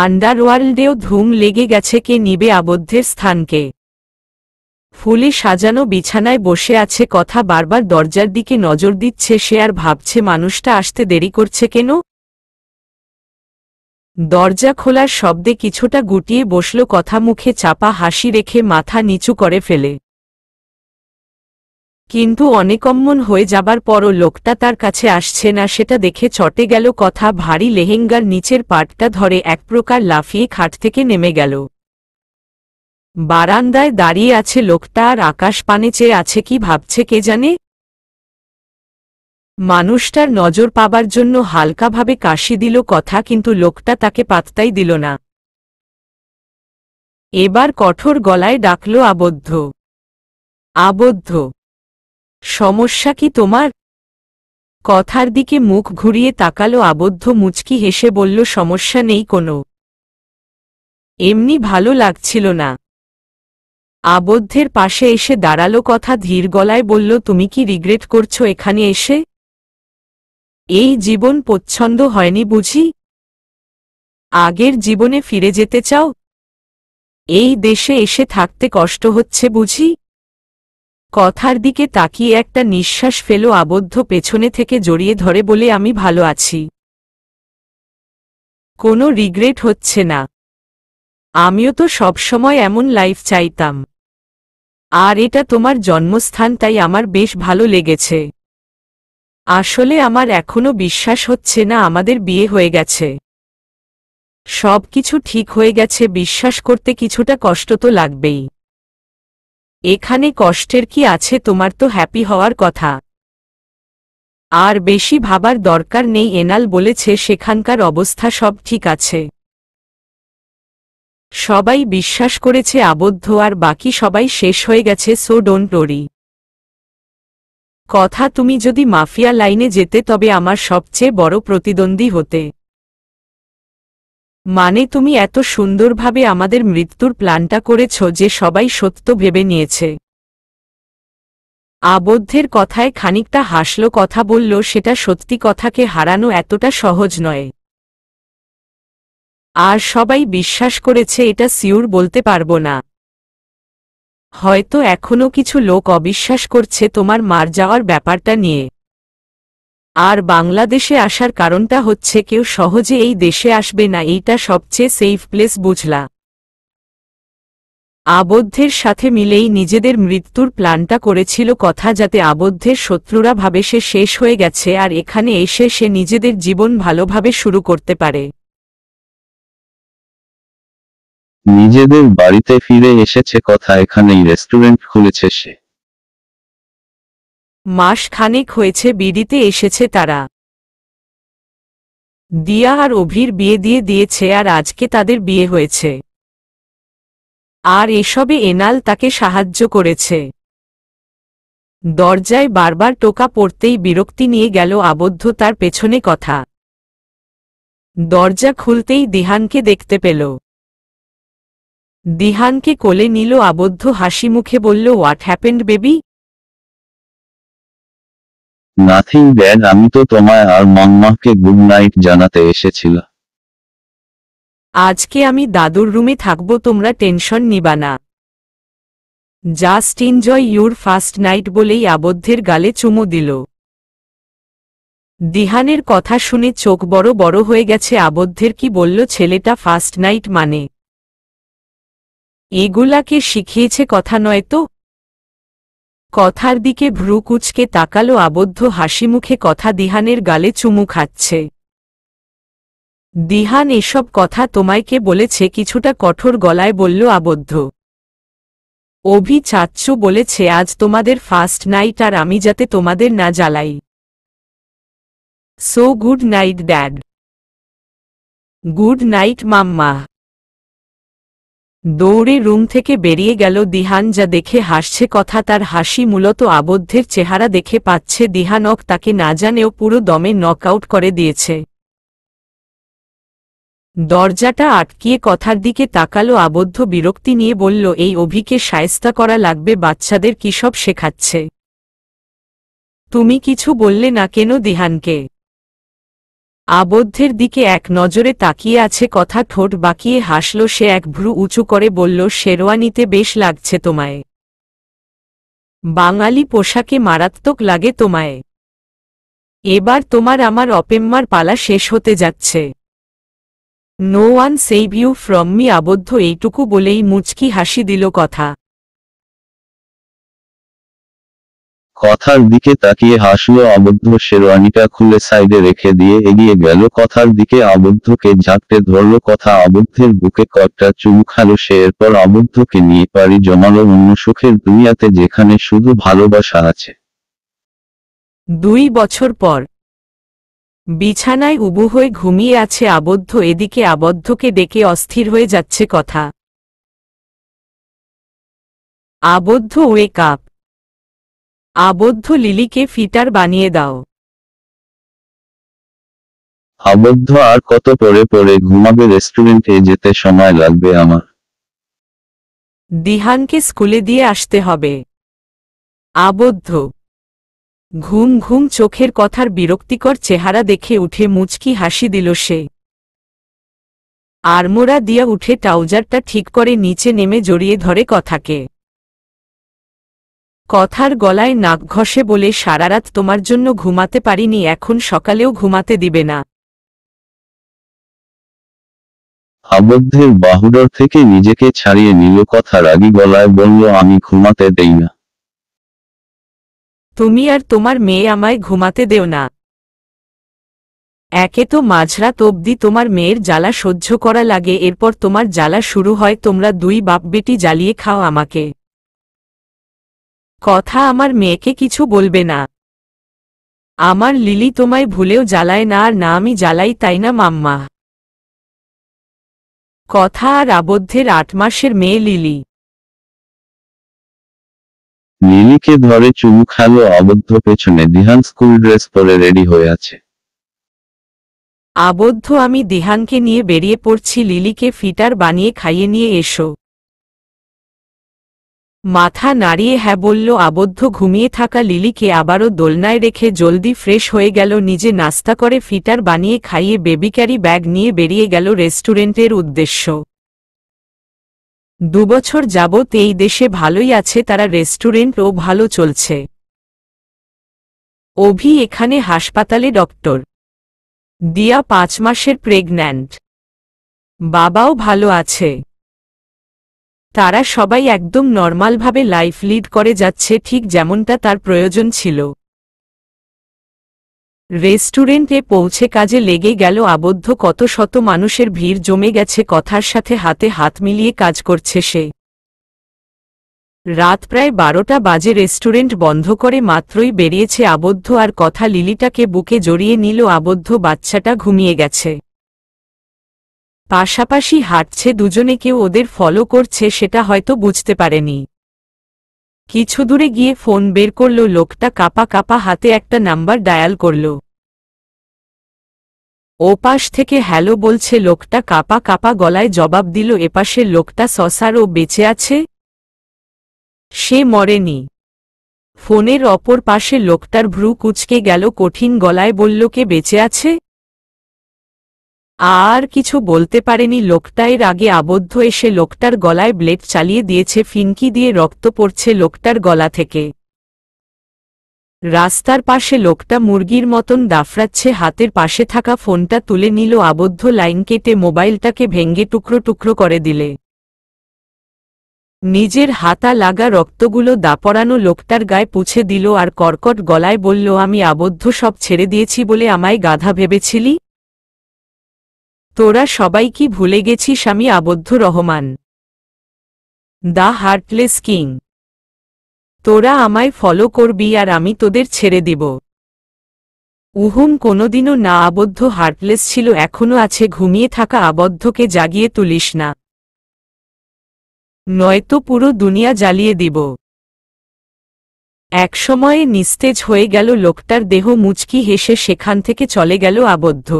আন্ডারওয়ার্ল্ডেও ধুম লেগে গেছে কে নিবে আবদ্ধের স্থানকে ফুলে সাজানো বিছানায় বসে আছে কথা বারবার দরজার দিকে নজর দিচ্ছে সে আর ভাবছে মানুষটা আসতে দেরি করছে কেন দরজা খোলার শব্দে কিছুটা গুটিয়ে বসল কথা মুখে চাপা হাসি রেখে মাথা নিচু করে ফেলে কিন্তু অনেকম্মন হয়ে যাবার পরও লোকটা তার কাছে আসছে না সেটা দেখে চটে গেল কথা ভারী লেহেঙ্গার নিচের পাটটা ধরে এক প্রকার লাফিয়ে খাট থেকে নেমে গেল বারান্দায় দাঁড়িয়ে আছে লোকটা আর আকাশ পানে চেয়ে আছে কি ভাবছে কে জানে মানুষটার নজর পাবার জন্য হালকাভাবে কাশি দিল কথা কিন্তু লোকটা তাকে পাত্তাই দিল না এবার কঠোর গলায় ডাকল আবদ্ধ আবদ্ধ সমস্যা কি তোমার কথার দিকে মুখ ঘুরিয়ে তাকালো আবদ্ধ মুচকি হেসে বলল সমস্যা নেই কোনো এমনি ভালো লাগছিল না আবদ্ধের পাশে এসে দাঁড়ালো কথা ধীর গলায় বলল তুমি কি রিগ্রেট করছো এখানে এসে এই জীবন পছন্দ হয়নি বুঝি আগের জীবনে ফিরে যেতে চাও এই দেশে এসে থাকতে কষ্ট হচ্ছে বুঝি কথার দিকে তাকিয়ে একটা নিঃশ্বাস ফেলো আবদ্ধ পেছনে থেকে জড়িয়ে ধরে বলে আমি ভালো আছি কোনো রিগ্রেট হচ্ছে না আমিও তো সবসময় এমন লাইফ চাইতাম আর এটা তোমার জন্মস্থান তাই আমার বেশ ভালো লেগেছে আসলে আমার এখনো বিশ্বাস হচ্ছে না আমাদের বিয়ে হয়ে গেছে সব কিছু ঠিক হয়ে গেছে বিশ্বাস করতে কিছুটা কষ্ট তো লাগবেই এখানে কষ্টের কি আছে তোমার তো হ্যাপি হওয়ার কথা আর বেশি ভাবার দরকার নেই এনাল বলেছে সেখানকার অবস্থা সব ঠিক আছে সবাই বিশ্বাস করেছে আবদ্ধ আর বাকি সবাই শেষ হয়ে গেছে সো ডোন্ট ওরি কথা তুমি যদি মাফিয়া লাইনে যেতে তবে আমার সবচেয়ে বড় প্রতিদ্বন্দ্বী হতে মানে তুমি এত সুন্দরভাবে আমাদের মৃত্যুর প্ল্যানটা করেছ যে সবাই সত্য ভেবে নিয়েছে আবদ্ধের কথায় খানিকটা হাসল কথা বলল সেটা সত্যি কথাকে হারানো এতটা সহজ নয় আর সবাই বিশ্বাস করেছে এটা সিউর বলতে পারবো না হয়তো এখনও কিছু লোক অবিশ্বাস করছে তোমার মার যাওয়ার ব্যাপারটা নিয়ে আর বাংলাদেশে আসার কারণটা হচ্ছে কেউ সহজে এই দেশে আসবে না এইটা সবচেয়ে সেফ প্লেস বুঝলা আবদ্ধের সাথে মিলেই নিজেদের মৃত্যুর প্ল্যানটা করেছিল কথা যাতে আবদ্ধের শত্রুরা ভাবে সে শেষ হয়ে গেছে আর এখানে এসে সে নিজেদের জীবন ভালোভাবে শুরু করতে পারে নিজেদের বাড়িতে ফিরে এসেছে কথা এখানেই রেস্টুরেন্ট খুলেছে সে মাস খানেক হয়েছে বিড়িতে এসেছে তারা দিয়া আর অভির বিয়ে দিয়ে দিয়েছে আর আজকে তাদের বিয়ে হয়েছে আর এসবে এনাল তাকে সাহায্য করেছে দরজায় বারবার টোকা পড়তেই বিরক্তি নিয়ে গেল আবদ্ধ তার পেছনে কথা দরজা খুলতেই দিহানকে দেখতে পেল দিহানকে কোলে নিল আবদ্ধ হাসি মুখে বলল what happened baby nothing dad আমি তো তোমায় আর মনমাহকে গুড নাইট জানাতে এসেছিল আজকে আমি দাদুর রুমে থাকব তোমরা টেনশন নিবা না just enjoy your first night বলেই আবদ্ধের গালে চুমু দিল দিহানের কথা শুনে চোখ বড় বড় হয়ে গেছে আবদ্ধের কি বলল ছেলেটা ফার্স্ট নাইট মানে এগুলাকে শিখিয়েছে কথা নয় তো কথার দিকে ভ্রু কুচকে তাকালো আবদ্ধ হাসি মুখে কথা দিহানের গালে চুমু খাচ্ছে দিহান এসব কথা তোমায় বলেছে কিছুটা কঠোর গলায় বলল আবদ্ধ অভি চাচ্চু বলেছে আজ তোমাদের ফার্স্ট নাইট আর আমি যাতে তোমাদের না জ্বালাই so good night dad good night mamma দৌড়ে রুম থেকে বেরিয়ে গেল দিহান যা দেখে হাসছে কথা তার হাসি মূলত আবদ্ধের চেহারা দেখে পাচ্ছে দিহানক তাকে না জানেও পুরো দমে আউট করে দিয়েছে দরজাটা আটকিয়ে কথার দিকে তাকালো আবদ্ধ বিরক্তি নিয়ে বলল এই অভিকে সায়স্তা করা লাগবে বাচ্চাদের কিসব শেখাচ্ছে তুমি কিছু বললে না কেন দিহানকে আবদ্ধের দিকে এক নজরে তাকিয়ে আছে কথা ঠোঁট বাকিয়ে হাসল সে এক ভ্রু উঁচু করে বলল শেরওয়ানিতে বেশ লাগছে তোমায় বাঙালি পোশাকে মারাত্মক লাগে তোমায় এবার তোমার আমার অপেম্মার পালা শেষ হতে যাচ্ছে no one save you from me Abaddha এইটুকু বলেই মুচকি হাসি দিল কথা কথার দিকে তাকিয়ে হাসলো আবদ্ধ শেরওয়ানিটা খুলে সাইডে রেখে দিয়ে এগিয়ে গেল কথার দিকে আবদ্ধকে ঝাপটে ধরল কথা আবদ্ধের বুকে কয়েকটা চুমু খালো সে এরপর আবদ্ধকে নিয়ে পারি জমালো অন্য সুখের দুনিয়াতে যেখানে শুধু ভালোবাসা আছে দুই বছর পর বিছানায় উবু হয়ে ঘুমিয়ে আছে আবদ্ধ এদিকে আবদ্ধকে ডেকে অস্থির হয়ে যাচ্ছে কথা আবদ্ধ ওয়েক আপ আবদ্ধ লিলিকে ফিটার বানিয়ে দাও আবদ্ধ আর কত পরে পরে ঘুমাবে রেস্টুরেন্টে যেতে সময় লাগবে আমার দিহানকে স্কুলে দিয়ে আসতে হবে আবদ্ধ ঘুম ঘুম চোখের কথার বিরক্তিকর চেহারা দেখে উঠে মুচকি হাসি দিল সে আরমোড়া দিয়া উঠে ট্রাউজারটা ঠিক করে নিচে নেমে জড়িয়ে ধরে কথাকে কথার গলায় নাক ঘষে বলে সারারাত তোমার জন্য ঘুমাতে পারিনি এখন সকালেও ঘুমাতে দিবে না আবদ্ধের বাহুডর থেকে নিজেকে ছাড়িয়ে নিল কথা রাগি গলায় বলল আমি ঘুমাতে দেই না তুমি আর তোমার মেয়ে আমায় ঘুমাতে দেও না একে তো মাঝরাত অবধি তোমার মেয়ের জ্বালা সহ্য করা লাগে এরপর তোমার জ্বালা শুরু হয় তোমরা দুই বাপ বেটি জ্বালিয়ে খাও আমাকে কথা আমার মেয়েকে কিছু বলবে না আমার লিলি তোমায় ভুলেও জ্বালায় না আর না আমি জ্বালাই তাই না মাম্মা কথা আর আবদ্ধের আট মাসের মেয়ে লিলি লিলিকে ধরে চুমু খালো আবদ্ধ পেছনে দিহান স্কুল ড্রেস পরে রেডি হয়ে আছে আবদ্ধ আমি দিহানকে নিয়ে বেরিয়ে পড়ছি লিলিকে ফিটার বানিয়ে খাইয়ে নিয়ে এসো মাথা নাড়িয়ে হ্যাঁ বলল আবদ্ধ ঘুমিয়ে থাকা লিলিকে আবারও দোলনায় রেখে জলদি ফ্রেশ হয়ে গেল নিজে নাস্তা করে ফিটার বানিয়ে খাইয়ে বেবি ক্যারি ব্যাগ নিয়ে বেরিয়ে গেল রেস্টুরেন্টের উদ্দেশ্য দুবছর যাবৎ এই দেশে ভালোই আছে তারা রেস্টুরেন্টও ভালো চলছে অভি এখানে হাসপাতালে ডক্টর দিয়া পাঁচ মাসের প্রেগন্যান্ট বাবাও ভালো আছে তারা সবাই একদম নর্মালভাবে লাইফ লিড করে যাচ্ছে ঠিক যেমনটা তার প্রয়োজন ছিল রেস্টুরেন্টে পৌঁছে কাজে লেগে গেল আবদ্ধ কত শত মানুষের ভিড় জমে গেছে কথার সাথে হাতে হাত মিলিয়ে কাজ করছে সে রাত প্রায় বারোটা বাজে রেস্টুরেন্ট বন্ধ করে মাত্রই বেরিয়েছে আবদ্ধ আর কথা লিলিটাকে বুকে জড়িয়ে নিল আবদ্ধ বাচ্চাটা ঘুমিয়ে গেছে পাশাপাশি হাঁটছে দুজনে কেউ ওদের ফলো করছে সেটা হয়তো বুঝতে পারেনি কিছু দূরে গিয়ে ফোন বের করল লোকটা কাপা কাপা হাতে একটা নাম্বার ডায়াল করল ওপাশ থেকে হ্যালো বলছে লোকটা কাপা কাপা গলায় জবাব দিল এপাশের লোকটা সসার ও বেঁচে আছে সে মরেনি ফোনের অপর পাশে লোকটার ভ্রু কুচকে গেল কঠিন গলায় বলল কে বেঁচে আছে আর কিছু বলতে পারেনি লোকটার আগে আবদ্ধ এসে লোকটার গলায় ব্লেড চালিয়ে দিয়েছে ফিনকি দিয়ে রক্ত পড়ছে লোকটার গলা থেকে রাস্তার পাশে লোকটা মুরগির মতন দাফরাচ্ছে হাতের পাশে থাকা ফোনটা তুলে নিল আবদ্ধ লাইন কেটে মোবাইলটাকে ভেঙ্গে টুকরো টুকরো করে দিলে নিজের হাতা লাগা রক্তগুলো দাপড়ানো লোকটার গায়ে পুছে দিল আর কর্কট গলায় বলল আমি আবদ্ধ সব ছেড়ে দিয়েছি বলে আমায় গাধা ভেবেছিলি তোরা সবাই কি ভুলে গেছিস আমি আবদ্ধ রহমান দ্য হার্টলেস কিং তোরা আমায় ফলো করবি আর আমি তোদের ছেড়ে দিব উহুম কোনোদিনও না আবদ্ধ হার্টলেস ছিল এখনও আছে ঘুমিয়ে থাকা আবদ্ধকে জাগিয়ে তুলিস না নয়তো পুরো দুনিয়া জ্বালিয়ে দিব এক সময়ে নিস্তেজ হয়ে গেল লোকটার দেহ মুচকি হেসে সেখান থেকে চলে গেল আবদ্ধ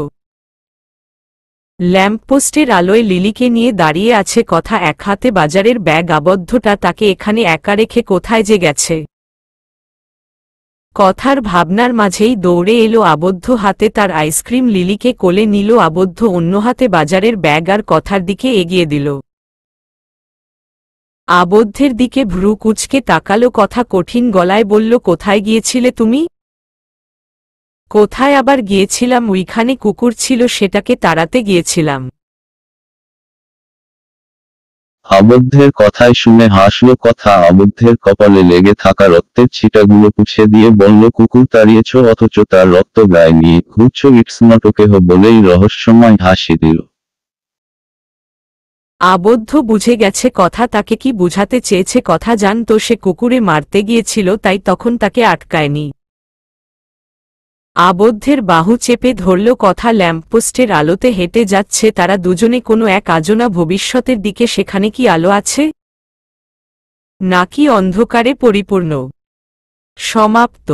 ল্যাম্পপোস্টের আলোয় লিলিকে নিয়ে দাঁড়িয়ে আছে কথা এক হাতে বাজারের ব্যাগ আবদ্ধটা তাকে এখানে একা রেখে কোথায় যে গেছে কথার ভাবনার মাঝেই দৌড়ে এলো আবদ্ধ হাতে তার আইসক্রিম লিলিকে কোলে নিল আবদ্ধ অন্য হাতে বাজারের ব্যাগ আর কথার দিকে এগিয়ে দিল আবদ্ধের দিকে ভ্রু কুচকে তাকালো কথা কঠিন গলায় বলল কোথায় গিয়েছিলে তুমি কোথায় আবার গিয়েছিলাম ওইখানে কুকুর ছিল সেটাকে তাড়াতে গিয়েছিলাম আবদ্ধের কথায় শুনে হাসল কথা আবদ্ধের কপালে লেগে থাকা রক্তের ছিটাগুলো পুছে দিয়ে বলল কুকুর তাড়িয়েছ অথচ তার রক্ত গায়ে নিয়ে ঘুরছ ইটস নটকেহ বলেই রহস্যময় হাসি দিল আবদ্ধ বুঝে গেছে কথা তাকে কি বুঝাতে চেয়েছে কথা জানতো সে কুকুরে মারতে গিয়েছিল তাই তখন তাকে আটকায়নি আবদ্ধের বাহু চেপে ধরল কথা ল্যাম্পপোস্টের আলোতে হেঁটে যাচ্ছে তারা দুজনে কোনো এক আজনা ভবিষ্যতের দিকে সেখানে কি আলো আছে নাকি অন্ধকারে পরিপূর্ণ সমাপ্ত